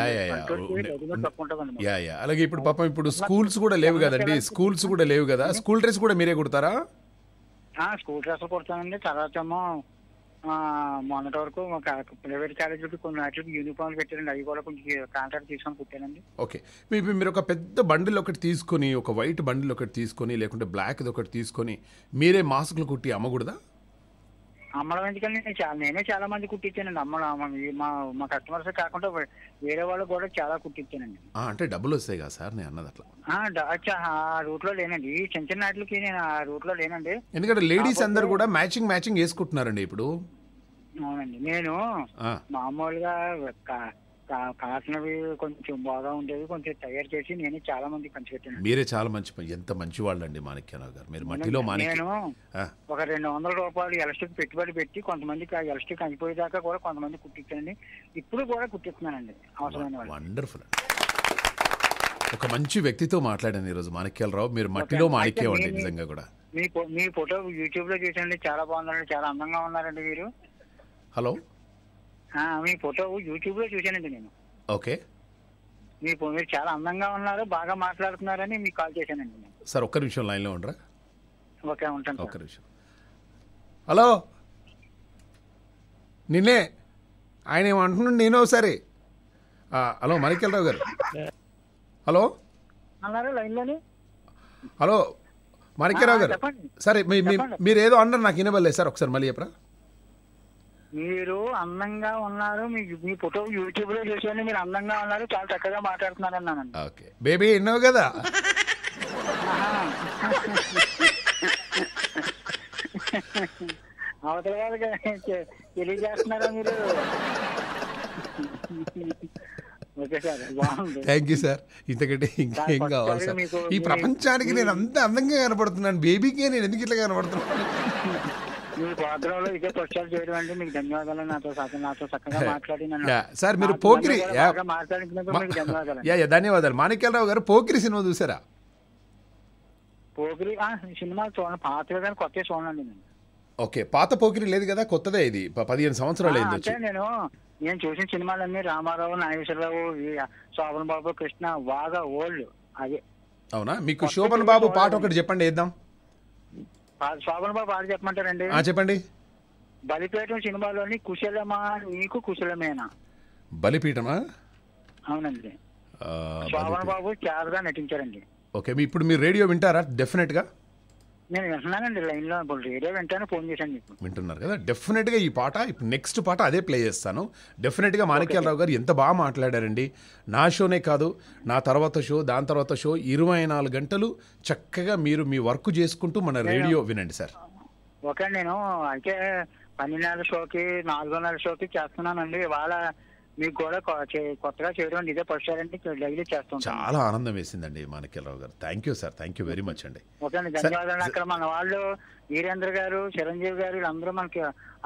యా అలాగే ఇప్పుడు పాపం ఇప్పుడు స్కూల్స్ కూడా లేవు కదండి స్కూల్స్ కూడా లేవు కదా స్కూల్ డ్రెస్ కూడా మీరే కుడతారా స్కూల్ డ్రెస్ కుడతానండి తర్వాత ఏమో మొన్నటి వరకు ప్రైవేట్ కాలేజీకి కొన్ని వాటికి యూనిఫామ్లు పెట్టారండి అవి కూడా కొంచెం కాంట్రాక్ట్ తీసుకొని కుట్టానండి ఓకే మీరు మీరు ఒక పెద్ద బండిల్ ఒకటి తీసుకొని ఒక వైట్ బండిల్ ఒకటి తీసుకొని లేకుంటే బ్లాక్ ఒకటి తీసుకొని మీరే మాస్క్లు కుట్టి అమ్మకూడదా అమ్మడం ఎందుకంటే నేను నేనే చాలా మంది కుట్టించానండి అమ్మడం మా మా కస్టమర్స్ కాకుండా వేరే వాళ్ళు కూడా చాలా కుట్టించానండి అంటే డబ్బులు వస్తాయి కదా సార్ నేను అన్నది అట్లా ఆ రూట్ లో లేనండి చిన్న చిన్న వాటికి నేను ఆ రూట్ లో లేనండి ఎందుకంటే లేడీస్ అందరు కూడా మ్యాచింగ్ మ్యాచింగ్ వేసుకుంటున్నారండి ఇప్పుడు అవునండి నేను మామూలుగా కాటన్వి కొంచెం బాగా ఉండేవి కొంచెం తయారు చేసి నేను చాలా మంది పంచిపెట్టాను మీరే చాలా మంచి ఎంత మంచి వాళ్ళండి మాణిక్యరావు గారు మీరు మట్టిలో నేను ఒక రెండు వందల రూపాయలు ఎలక్ట్రిక్ పెట్టుబడి పెట్టి కొంతమందికి ఆ ఎలక్ట్రిక్ అయిపోయేదాకా కూడా కొంతమంది కుట్టించండి ఇప్పుడు కూడా కుట్టిస్తున్నానండి అవసరమైన వండర్ఫుల్ ఒక మంచి వ్యక్తితో మాట్లాడాను ఈరోజు మాణిక్యాలరావు మీరు మట్టిలో మాణిక్యవండి నిజంగా కూడా మీ మీ ఫోటో యూట్యూబ్ లో చూసండి చాలా బాగున్నారండి చాలా అందంగా ఉన్నారండి మీరు హలో మీ ఫోటో యూట్యూబ్ లో చూశానండి నేను ఓకే మీ మీరు చాలా అందంగా ఉన్నారు బాగా మాట్లాడుతున్నారని మీకు కాల్ చేశానండి నేను సార్ ఒక్క నిమిషం లైన్లో ఉండరా ఓకే ఉంటాను ఒక్క నిమిషం హలో నిన్నే ఆయన ఏమంటున్నాడు నేను ఒకసారి హలో రావు గారు హలో హలో మణికెళ్ళరావు గారు సరే మీరు ఏదో అన్నారు నాకు వినబడలేదు సార్ ఒకసారి మళ్ళీ చెప్పరా మీరు అందంగా ఉన్నారు మీ ఫోటో యూట్యూబ్ లో చూసాను మీరు అందంగా ఉన్నారు చాలా చక్కగా మాట్లాడుతున్నారు ఓకే బేబీ ఎన్నో కదా అవతల వాళ్ళకి తెలియజేస్తున్నారా మీరు థ్యాంక్ యూ సార్ ఇంతకంటే ఇంకేం కావాలి సార్ ఈ ప్రపంచానికి నేను అంత అందంగా కనపడుతున్నాను బేబీకే నేను ఎందుకు ఇట్లా కనపడుతున్నాను ధన్యవాదాలు నాతో నాతో సార్ మీరు పోకిరి ధన్యవాదాలు మాణిక్యాలరావు గారు పోకిరి సినిమా చూసారా పోకిరి సినిమా చూడండి పాత్ర కానీ కొత్త చూడండి ఓకే పాత పోకిరి లేదు కదా కొత్తదే ఇది పదిహేను సంవత్సరాలు అయింది నేను నేను చూసిన సినిమాలన్నీ రామారావు నాగేశ్వరరావు శోభన్ బాబు కృష్ణ బాగా ఓల్డ్ అదే అవునా మీకు శోభన్ బాబు పాట ఒకటి చెప్పండి వేద్దాం శోభన్ బాబు పాట చెప్పమంటారండి చెప్పండి బలిపీఠం సినిమాలోని కుశలమా నీకు కుశలమేనా బలిపీఠమా అవునండి శోభన్ బాబు చారుగా నటించారండి ఓకే ఇప్పుడు మీరు రేడియో వింటారా డెఫినెట్ గా నేను వింటున్నానండి లైన్ లో రేడియో ఫోన్ చేశాను మీకు వింటున్నారు కదా డెఫినెట్ గా ఈ పాట ఇప్పుడు నెక్స్ట్ పాట అదే ప్లే చేస్తాను డెఫినెట్ గా మాణిక్యాలరావు గారు ఎంత బాగా మాట్లాడారండి నా షోనే కాదు నా తర్వాత షో దాని తర్వాత షో ఇరవై నాలుగు గంటలు చక్కగా మీరు మీ వర్క్ చేసుకుంటూ మన రేడియో వినండి సార్ ఓకే నేను అంటే నెలల షోకి నెలల షోకి చేస్తున్నానండి వాళ్ళ మీకు కూడా కొత్తగా చేయడం ఇదే రెస్టారెంట్ డైలీ చేస్తాం చాలా ఆనందం వేసిందండి మాణిక్యరావు గారు thank you sir thank you very much అండి ఓకే అండి ధన్యవాదాలు అక్కడ మన వాళ్ళు వీరేంద్ర గారు చిరంజీవి గారు వీళ్ళందరూ మనకి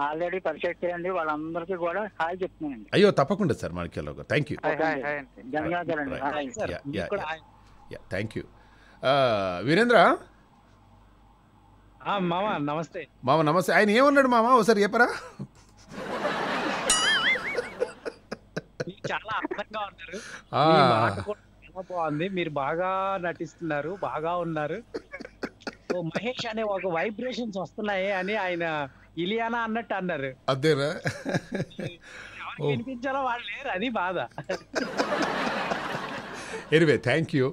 ఆల్రెడీ పరిచయండి వాళ్ళందరికీ కూడా హాయ్ చెప్తున్నానండి అయ్యో తప్పకుండా సార్ మాణిక్యరావు గారు థ్యాంక్ యూ ధన్యవాదాలండి థ్యాంక్ యూ uh, వీరేంద్ర మామ నమస్తే మామ నమస్తే ఆయన ఏమన్నాడు మామ ఒకసారి చెప్పరా చాలా అందంగా ఉన్నారు బాగుంది మీరు బాగా నటిస్తున్నారు బాగా ఉన్నారు మహేష్ అనే ఒక వైబ్రేషన్స్ వస్తున్నాయి అని ఆయన ఇలియానా అన్నట్టు అన్నారు అదేనా వినిపించాలో వాళ్ళు లేరు అది బాధ anyway thank you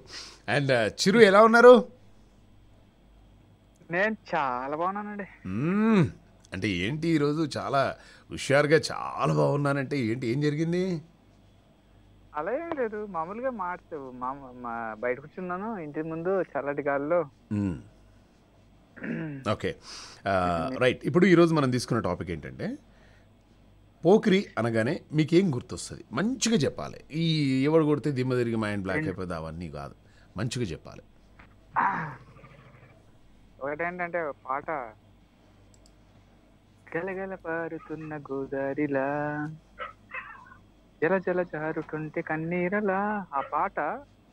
and Chiru ఎలా ఉన్నారు నేను చాలా బాగున్నానండి అంటే ఏంటి ఈరోజు చాలా హుషారుగా చాలా బాగున్నానంటే ఏంటి ఏం జరిగింది అలా ఏం లేదు మామూలుగా మాట్లాడు మా బయట కూర్చున్నాను ఇంటి ముందు చల్లటి గాల్లో <clears throat> ఓకే రైట్ ఇప్పుడు ఈరోజు మనం తీసుకున్న టాపిక్ ఏంటంటే పోకిరి అనగానే మీకేం గుర్తొస్తుంది మంచిగా చెప్పాలి ఈ ఎవడు కొడితే దిమ్మ తిరిగి మైండ్ బ్లాక్ అయిపోతుంది అవన్నీ కాదు మంచిగా చెప్పాలి <clears throat> ఒకటేంటంటే పాట గలగల పారుతున్న గోదారిలా జల జల జారుతుంటే కన్నీరలా ఆ పాట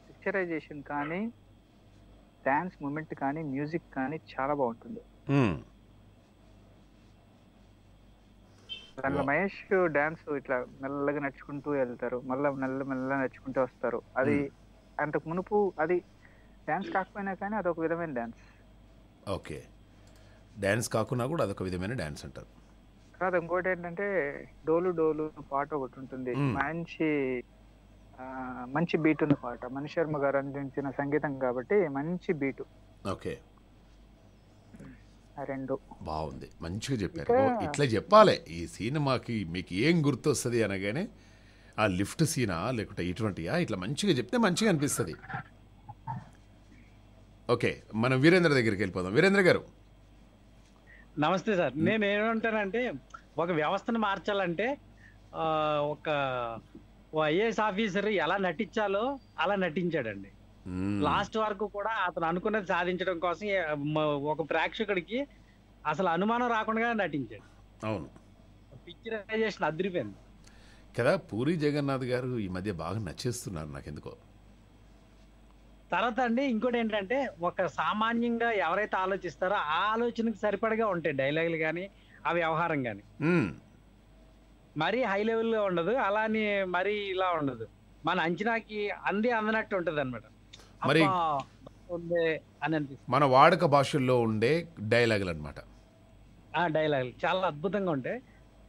పిక్చరైజేషన్ కానీ డ్యాన్స్ మూమెంట్ కానీ మ్యూజిక్ కానీ చాలా బాగుంటుంది దానిలో మహేష్ డాన్స్ ఇట్లా మెల్లగా నడుచుకుంటూ వెళ్తారు మళ్ళీ మెల్ల మెల్ల నడుచుకుంటూ వస్తారు అది అంతకు మునుపు అది డాన్స్ కాకపోయినా కానీ అదొక విధమైన డాన్స్ ఓకే డాన్స్ కాకున్నా కూడా అదొక విధమైన డాన్స్ అంటారు తర్వాత ఇంకోటి ఏంటంటే డోలు డోలు పాట ఒకటి ఉంటుంది మంచి మంచి బీట్ ఉంది పాట మణి శర్మ గారు అందించిన సంగీతం కాబట్టి మంచి బీటు ఓకే రెండు బాగుంది మంచిగా చెప్పారు ఇట్లా చెప్పాలి ఈ సినిమాకి మీకు ఏం గుర్తొస్తుంది అనగానే ఆ లిఫ్ట్ సీనా లేకుంటే ఇటువంటియా ఇట్లా మంచిగా చెప్తే మంచిగా అనిపిస్తుంది ఓకే మనం వీరేంద్ర దగ్గరికి వెళ్ళిపోదాం వీరేంద్ర గారు నమస్తే సార్ నేను ఏమంటానంటే ఒక వ్యవస్థను మార్చాలంటే ఒక ఐఏఎస్ ఆఫీసర్ ఎలా నటించాలో అలా నటించాడండి లాస్ట్ వరకు కూడా అతను అనుకున్నది సాధించడం కోసం ఒక ప్రేక్షకుడికి అసలు అనుమానం రాకుండా నటించాడు అవును పిక్చరైజేషన్ అదిరిపోయింది కదా పూరి జగన్నాథ్ గారు ఈ మధ్య బాగా నచ్చేస్తున్నారు నాకు ఎందుకో తర్వాత అండి ఇంకోటి ఏంటంటే ఒక సామాన్యంగా ఎవరైతే ఆలోచిస్తారో ఆ ఆలోచనకి సరిపడగా ఉంటాయి డైలాగులు కానీ ఆ వ్యవహారం కానీ మరీ హై లెవెల్లో ఉండదు అలానే మరీ ఇలా ఉండదు మన అంచనాకి అంది అందనట్టు ఉంటుంది అనమాట మరి అనిపిస్తుంది మన వాడక భాషల్లో ఉండే డైలాగులు అనమాట ఆ డైలాగులు చాలా అద్భుతంగా ఉంటాయి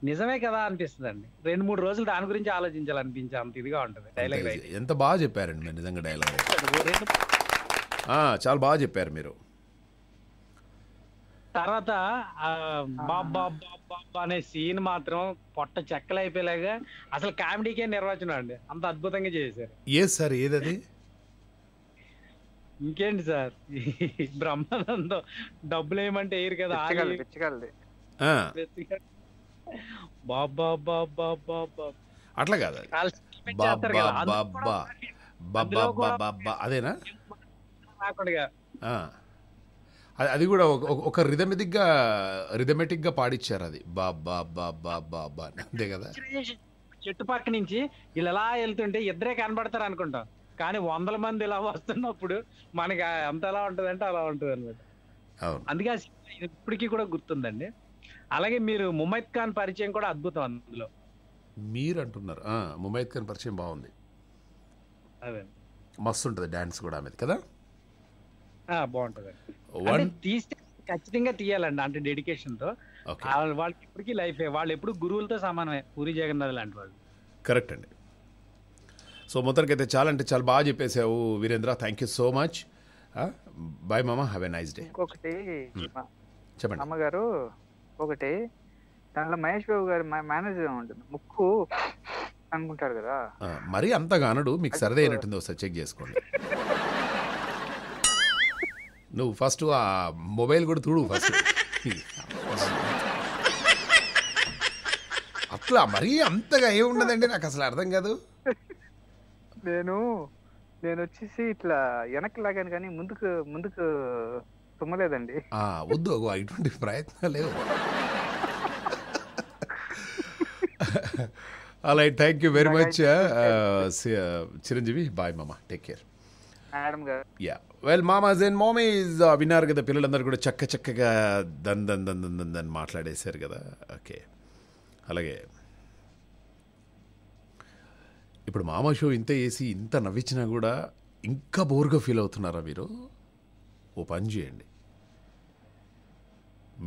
నిజమే కదా అనిపిస్తుంది అండి రెండు మూడు రోజులు దాని గురించి ఆలోచించాలనిపించే అంత ఇదిగా ఉంటుంది డైలాగ్ ఎంత బాగా చెప్పారండి మీరు నిజంగా డైలాగ్ చాలా బాగా చెప్పారు మీరు తర్వాత అనే సీన్ మాత్రం పొట్ట చెక్కలు అయిపోయేలాగా అసలు కామెడీకే నిర్వచనం అండి అంత అద్భుతంగా చేశారు ఏది సార్ ఏదది ఇంకేంటి సార్ బ్రహ్మానందం డబ్బులు ఏమంటే ఏరు కదా అట్లా కాదు అదేనా అది కూడా ఒక రిథమెటిక్గా గా రిథమెటిక్ గా పాడిచ్చారు అది బాబా బాబా బాబా అంతే కదా చెట్టు పక్క నుంచి వీళ్ళు ఎలా వెళ్తుంటే ఇద్దరే కనబడతారు అనుకుంటాం కానీ వందల మంది ఇలా వస్తున్నప్పుడు మనకి అంత ఎలా ఉంటదంటే అలా ఉంటుంది అనమాట అందుకే ఆ సినిమా ఇప్పటికీ కూడా గుర్తుందండి అలాగే మీరు ముమైత్ ఖాన్ పరిచయం కూడా అద్భుతం అందులో మీరు అంటున్నారు ముమైత్ ఖాన్ పరిచయం బాగుంది అదే మస్తు ఉంటుంది డాన్స్ కూడా ఆమెది కదా బాగుంటుంది అంటే తీస్తే ఖచ్చితంగా తీయాలండి అంటే డెడికేషన్తో వాళ్ళకి ఇప్పటికీ లైఫ్ వాళ్ళు ఎప్పుడు గురువులతో సమానమే పూరి జగన్నాథ్ లాంటి వాళ్ళు కరెక్ట్ అండి సో మొత్తానికి చాలా అంటే చాలా బాగా చెప్పేశావు Virendra thank you so much bye మామ హ్యావ్ ఎ నైస్ డే ఇంకొకటి hmm. చెప్పండి అమ్మగారు ఒకటి దాంట్లో మహేష్ బాబు గారు మేనేజర్ ఉంటుంది ముక్కు అనుకుంటారు కదా మరి అంతగా అనడు మీకు సరదే అయినట్టుంది ఒకసారి చెక్ చేసుకోండి నువ్వు ఫస్ట్ ఆ మొబైల్ కూడా చూడు ఫస్ట్ అట్లా మరీ అంతగా ఏముండదండి నాకు అసలు అర్థం కాదు నేను నేను వచ్చేసి ఇట్లా వెనక్కి లాగాను కానీ ముందుకు ముందుకు తుమ్మలేదండి వద్దు ఇటువంటి ప్రయత్నాలు అలా thank you very much Chiranjeevi bye మామ టేక్ కేర్ యా వెల్ మామాజ్ అండ్ మామీస్ uh, విన్నారు కదా పిల్లలందరూ కూడా చక్క చక్కగా దన్ దన్ దన్ దన్ దన్ మాట్లాడేశారు కదా ఓకే అలాగే ఇప్పుడు మామ షో ఇంత వేసి ఇంత నవ్వించినా కూడా ఇంకా బోర్గా ఫీల్ అవుతున్నారా మీరు ఓ పని చేయండి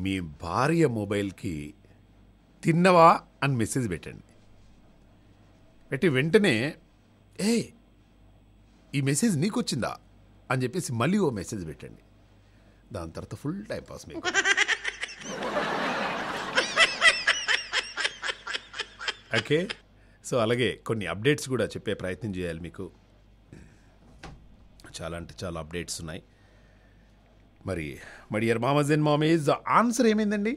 మీ భార్య మొబైల్కి తిన్నవా అని మెసేజ్ పెట్టండి పెట్టి వెంటనే ఏ ఈ మెసేజ్ నీకు వచ్చిందా అని చెప్పేసి మళ్ళీ ఓ మెసేజ్ పెట్టండి దాని తర్వాత ఫుల్ టైం పాస్ మీకు ఓకే <laughs> సో అలాగే కొన్ని అప్డేట్స్ కూడా చెప్పే ప్రయత్నం చేయాలి మీకు చాలా అంటే చాలా అప్డేట్స్ ఉన్నాయి మరి మడియర్ ఇయర్ మామజ్ అండ్ మామేజ్ ఆన్సర్ ఏమైందండి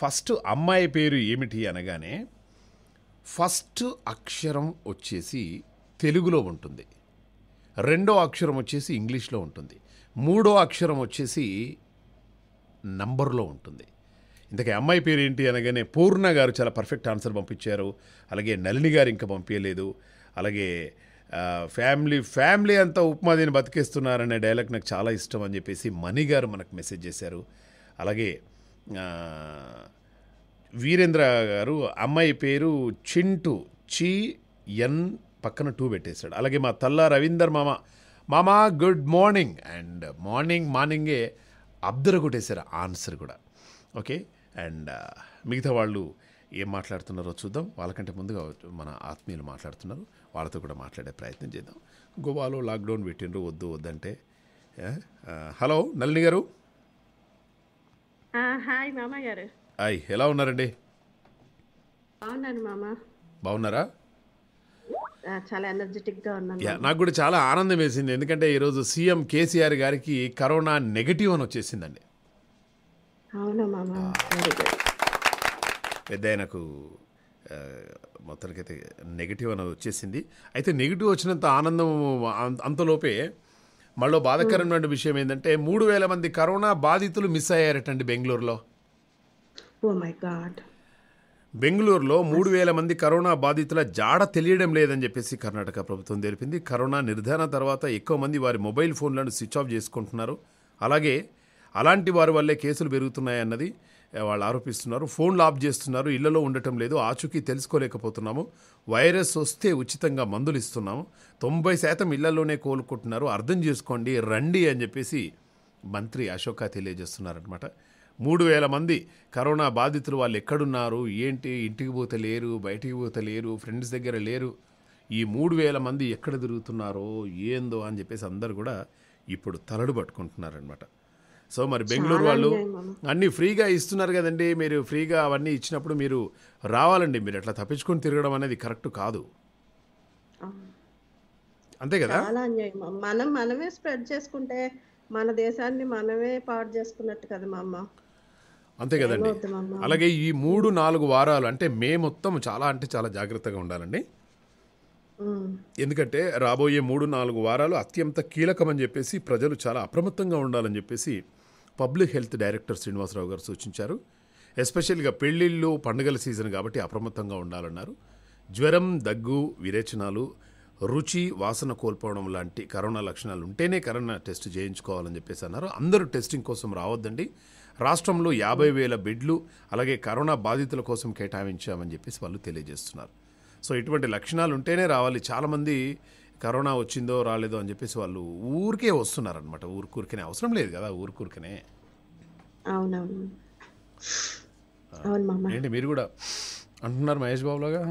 ఫస్ట్ అమ్మాయి పేరు ఏమిటి అనగానే ఫస్ట్ అక్షరం వచ్చేసి తెలుగులో ఉంటుంది రెండో అక్షరం వచ్చేసి ఇంగ్లీష్లో ఉంటుంది మూడో అక్షరం వచ్చేసి నంబర్లో ఉంటుంది ఇంతకీ అమ్మాయి పేరు ఏంటి అనగానే పూర్ణ గారు చాలా పర్ఫెక్ట్ ఆన్సర్ పంపించారు అలాగే నలిని గారు ఇంకా పంపించలేదు అలాగే ఫ్యామిలీ ఫ్యామిలీ అంతా ఉప్మాదిని బతికేస్తున్నారనే డైలాగ్ నాకు చాలా ఇష్టం అని చెప్పేసి మణి గారు మనకు మెసేజ్ చేశారు అలాగే వీరేంద్ర గారు అమ్మాయి పేరు చింటు చి ఎన్ పక్కన టూ పెట్టేశాడు అలాగే మా తల్లా రవీందర్ మామ మామ గుడ్ మార్నింగ్ అండ్ మార్నింగ్ మార్నింగే అబ్దర కొట్టేశారు ఆన్సర్ కూడా ఓకే అండ్ మిగతా వాళ్ళు ఏం మాట్లాడుతున్నారో చూద్దాం వాళ్ళకంటే ముందుగా మన ఆత్మీయులు మాట్లాడుతున్నారు వాళ్ళతో కూడా మాట్లాడే ప్రయత్నం చేద్దాం గోవాలో లాక్డౌన్ పెట్టిండ్రు వద్దు వద్దంటే హలో నళిని గారు హాయ్ ఎలా ఉన్నారండి బాగున్నారా చాలా ఎనర్జెటిక్గా ఉన్నాను నాకు కూడా చాలా ఆనందం వేసింది ఎందుకంటే ఈరోజు సీఎం కేసీఆర్ గారికి కరోనా నెగిటివ్ అని వచ్చేసిందండి అవునా మామ పెద్ద మొత్తానికైతే నెగిటివ్ అనేది వచ్చేసింది అయితే నెగిటివ్ వచ్చినంత ఆనందం అంతలోపే మళ్ళీ బాధకరమైన hmm. విషయం ఏంటంటే మూడు వేల మంది కరోనా బాధితులు మిస్ అయ్యారటండి బెంగళూరులో oh బెంగళూరులో మూడు వేల మంది కరోనా బాధితుల జాడ తెలియడం లేదని చెప్పేసి కర్ణాటక ప్రభుత్వం తెలిపింది కరోనా నిర్ధారణ తర్వాత ఎక్కువ మంది వారి మొబైల్ ఫోన్లను స్విచ్ ఆఫ్ చేసుకుంటున్నారు అలాగే అలాంటి వారి వల్లే కేసులు పెరుగుతున్నాయన్నది వాళ్ళు ఆరోపిస్తున్నారు ఫోన్లు ఆఫ్ చేస్తున్నారు ఇళ్లలో ఉండటం లేదు ఆచూకీ తెలుసుకోలేకపోతున్నాము వైరస్ వస్తే ఉచితంగా మందులు ఇస్తున్నాము తొంభై శాతం ఇళ్లలోనే కోలుకుంటున్నారు అర్థం చేసుకోండి రండి అని చెప్పేసి మంత్రి అశోక తెలియజేస్తున్నారనమాట మూడు వేల మంది కరోనా బాధితులు వాళ్ళు ఎక్కడున్నారు ఏంటి ఇంటికి పోతే లేరు బయటికి పోతే లేరు ఫ్రెండ్స్ దగ్గర లేరు ఈ మూడు వేల మంది ఎక్కడ తిరుగుతున్నారో ఏందో అని చెప్పేసి అందరు కూడా ఇప్పుడు తలడు పట్టుకుంటున్నారనమాట సో మరి బెంగళూరు వాళ్ళు అన్ని ఫ్రీగా ఇస్తున్నారు కదండి మీరు ఫ్రీగా అవన్నీ ఇచ్చినప్పుడు మీరు రావాలండి మీరు అట్లా తప్పించుకొని తిరగడం అనేది కరెక్ట్ కాదు అంతే కదా మనం మనమే స్ప్రెడ్ చేసుకుంటే మన దేశాన్ని మనమే పాడు చేసుకున్నట్టు కదా మా అమ్మ అంతే కదండి అలాగే ఈ మూడు నాలుగు వారాలు అంటే మే మొత్తం చాలా అంటే చాలా జాగ్రత్తగా ఉండాలండి ఎందుకంటే రాబోయే మూడు నాలుగు వారాలు అత్యంత కీలకమని చెప్పేసి ప్రజలు చాలా అప్రమత్తంగా ఉండాలని చెప్పేసి పబ్లిక్ హెల్త్ డైరెక్టర్ శ్రీనివాసరావు గారు సూచించారు ఎస్పెషల్గా పెళ్లిళ్ళు పండుగల సీజన్ కాబట్టి అప్రమత్తంగా ఉండాలన్నారు జ్వరం దగ్గు విరేచనాలు రుచి వాసన కోల్పోవడం లాంటి కరోనా లక్షణాలు ఉంటేనే కరోనా టెస్ట్ చేయించుకోవాలని చెప్పేసి అన్నారు అందరూ టెస్టింగ్ కోసం రావద్దండి రాష్ట్రంలో యాభై వేల బెడ్లు అలాగే కరోనా బాధితుల కోసం కేటాయించామని చెప్పేసి వాళ్ళు తెలియజేస్తున్నారు సో ఇటువంటి లక్షణాలు ఉంటేనే రావాలి చాలామంది కరోనా వచ్చిందో రాలేదో అని చెప్పేసి వాళ్ళు ఊరికే వస్తున్నారనమాట ఊరికూరికనే అవసరం లేదు కదా ఊరికూరికనే ఏంటి మీరు కూడా అంటున్నారు మహేష్ బాబులాగా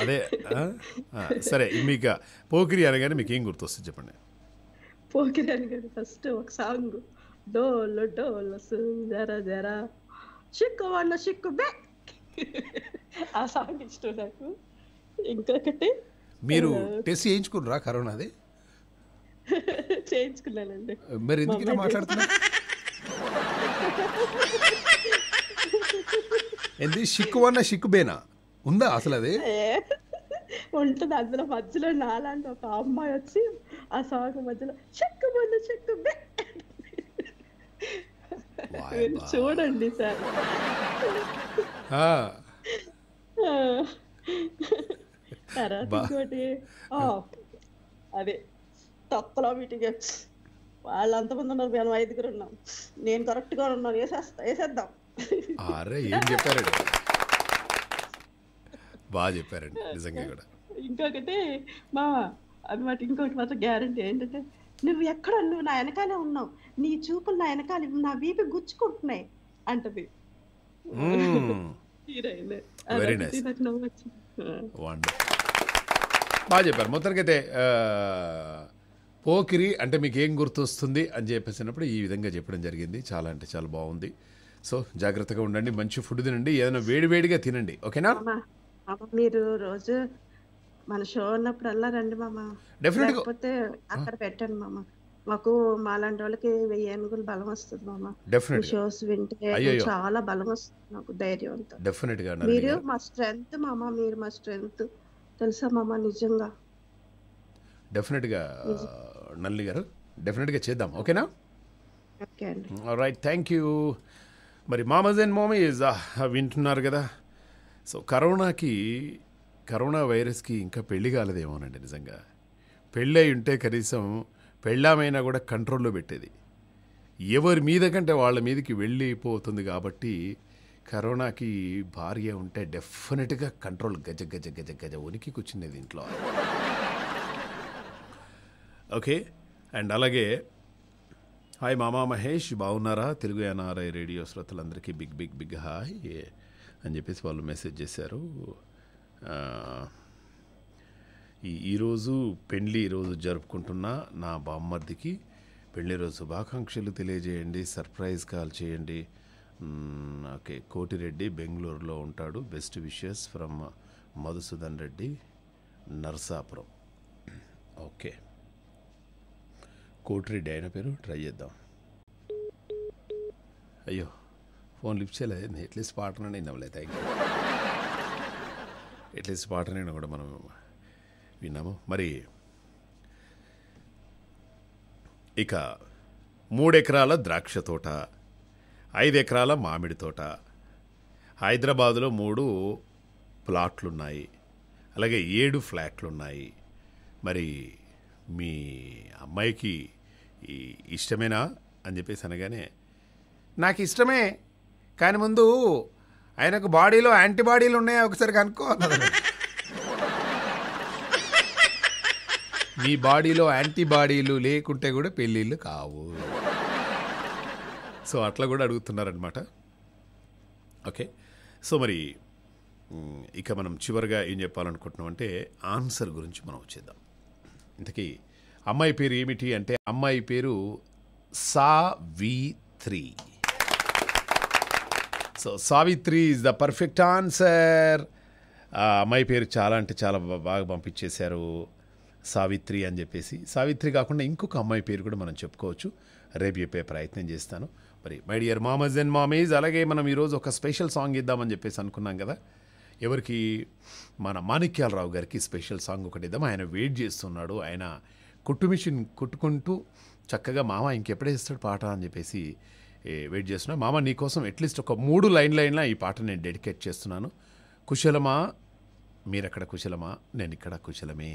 అదే సరే మీకు పోకిరి అనగానే మీకు ఏం గుర్తొస్తుంది చెప్పండి పోకిరి అనగానే ఫస్ట్ ఒక సాంగ్ డోలు డోలు జర జరా చిక్కు వాళ్ళ చిక్కు బే ఆ సాంగ్ ఇష్టం నాకు ఇంకొకటి మీరు టెస్ట్ చేయించుకున్నారా కరోనాది <laughs> చేయించుకున్నానండి మరి ఎందుకు మాట్లాడుతున్నా ఏంది సిక్కు అన్న సిక్కు బేనా ఉందా అసలు అది ఉంటుంది అందులో మధ్యలో నాలాంటి ఒక అమ్మాయి వచ్చి ఆ సాంగ్ మధ్యలో చెక్కు బొందు చెక్కు బే చూడండి సార్ ఇంకోటి అదే తొక్కలో మీటింగ్ వాళ్ళు మంది ఉన్నారు మేము ఐదుగురు ఉన్నాం నేను కరెక్ట్ గా ఉన్నాను వేసేస్తా వేసేద్దాం ఏం చెప్పారండి బాగా చెప్పారండి నిజంగా కూడా ఇంకొకటి మా అనమాట ఇంకొకటి మాత్రం గ్యారంటీ ఏంటంటే నువ్వు ఎక్కడ నువ్వు నా వెనకాలే ఉన్నావు నీ చూపులు నా వెనకాల నా వీపి గుచ్చుకుంటున్నాయి అంటది వెరీ <laughs> నైస్ బాగా చెప్పారు అయితే పోకిరి అంటే మీకు ఏం గుర్తొస్తుంది అని చెప్పేసినప్పుడు ఈ విధంగా చెప్పడం జరిగింది చాలా అంటే చాలా బాగుంది సో జాగ్రత్తగా ఉండండి మంచి ఫుడ్ తినండి ఏదైనా వేడివేడిగా తినండి ఓకేనా మీరు రోజు మన షో ఉన్నప్పుడల్లా రండి మామ డెఫినెట్ లేకపోతే అక్కడ పెట్టండి మామ మాకు మాలాంటి వాళ్ళకి వెయ్యి ఏనుగులు బలం వస్తుంది మామ డెఫినెట్ షోస్ వింటే చాలా బలం వస్తుంది మాకు ధైర్యం డెఫినెట్ గా మీరు మా స్ట్రెంగ్త్ మామ మీరు మా స్ట్రెంగ్త్ తెలుసా మామ నిజంగా డెఫినెట్గా నల్లి గారు డెఫినెట్గా చేద్దాం ఓకేనా రైట్ థ్యాంక్ యూ మరి మామజ్ అండ్ మామీజ్ వింటున్నారు కదా సో కరోనాకి కరోనా వైరస్కి ఇంకా పెళ్లి కాలేదేమోనండి నిజంగా పెళ్ళై ఉంటే కనీసం పెళ్ళామైనా కూడా కంట్రోల్లో పెట్టేది ఎవరి మీద కంటే వాళ్ళ మీదకి వెళ్ళిపోతుంది కాబట్టి కరోనాకి భార్య ఉంటే డెఫినెట్గా కంట్రోల్ గజ గజ గజ గజ ఉనికి కూర్చునేది దీంట్లో ఓకే అండ్ అలాగే హాయ్ మామా మహేష్ బాగున్నారా తెలుగు ఎన్ఆర్ఐ రేడియో శ్రోతలందరికీ బిగ్ బిగ్ బిగ్ హాయ్ అని చెప్పేసి వాళ్ళు మెసేజ్ చేశారు ఈరోజు పెళ్ళి రోజు జరుపుకుంటున్న నా బామ్మర్దికి పెళ్లి రోజు శుభాకాంక్షలు తెలియజేయండి సర్ప్రైజ్ కాల్ చేయండి ఓకే కోటిరెడ్డి బెంగళూరులో ఉంటాడు best wishes from Madhusudan Reddy Narsapuram okay Kotireddy అయిన పేరు ట్రై చేద్దాం అయ్యో ఫోన్ లిఫ్ట్ చేయలేదు ఎట్లీస్ట్ పాటన నేను థ్యాంక్ యూ ఎట్లీస్ట్ పాటన కూడా మనం విన్నాము మరి ఇక మూడెకరాల ద్రాక్ష తోట ఐదు ఎకరాల మామిడి తోట హైదరాబాదులో మూడు ప్లాట్లున్నాయి అలాగే ఏడు ఫ్లాట్లున్నాయి మరి మీ అమ్మాయికి ఇష్టమేనా అని చెప్పేసి అనగానే నాకు ఇష్టమే కానీ ముందు ఆయనకు బాడీలో యాంటీబాడీలు ఉన్నాయా ఒకసారి కనుక్కో మీ బాడీలో యాంటీబాడీలు లేకుంటే కూడా పెళ్ళిళ్ళు కావు సో అట్లా కూడా అడుగుతున్నారనమాట ఓకే సో మరి ఇక మనం చివరిగా ఏం చెప్పాలనుకుంటున్నాం అంటే ఆన్సర్ గురించి మనం వచ్చేద్దాం ఇంతకీ అమ్మాయి పేరు ఏమిటి అంటే అమ్మాయి పేరు Savitri so Savitri is the perfect answer అమ్మాయి పేరు చాలా అంటే చాలా బాగా పంపించేశారు సావిత్రి అని చెప్పేసి సావిత్రి కాకుండా ఇంకొక అమ్మాయి పేరు కూడా మనం చెప్పుకోవచ్చు రేపు చెప్పే ప్రయత్నం చేస్తాను మరి మై డియర్ మామజ్ అండ్ మామీజ్ అలాగే మనం ఈరోజు ఒక స్పెషల్ సాంగ్ ఇద్దామని చెప్పేసి అనుకున్నాం కదా ఎవరికి మన మాణిక్యాలరావు గారికి స్పెషల్ సాంగ్ ఒకటి ఇద్దాం ఆయన వెయిట్ చేస్తున్నాడు ఆయన కుట్టు మిషన్ కుట్టుకుంటూ చక్కగా మామ ఇంకెప్పుడే ఇస్తాడు పాట అని చెప్పేసి వెయిట్ చేస్తున్నాడు మామ నీకోసం అట్లీస్ట్ ఒక మూడు లైన్ లైన్ ఈ పాట నేను డెడికేట్ చేస్తున్నాను కుశలమా మీరక్కడ కుశలమా నేను ఇక్కడ కుశలమే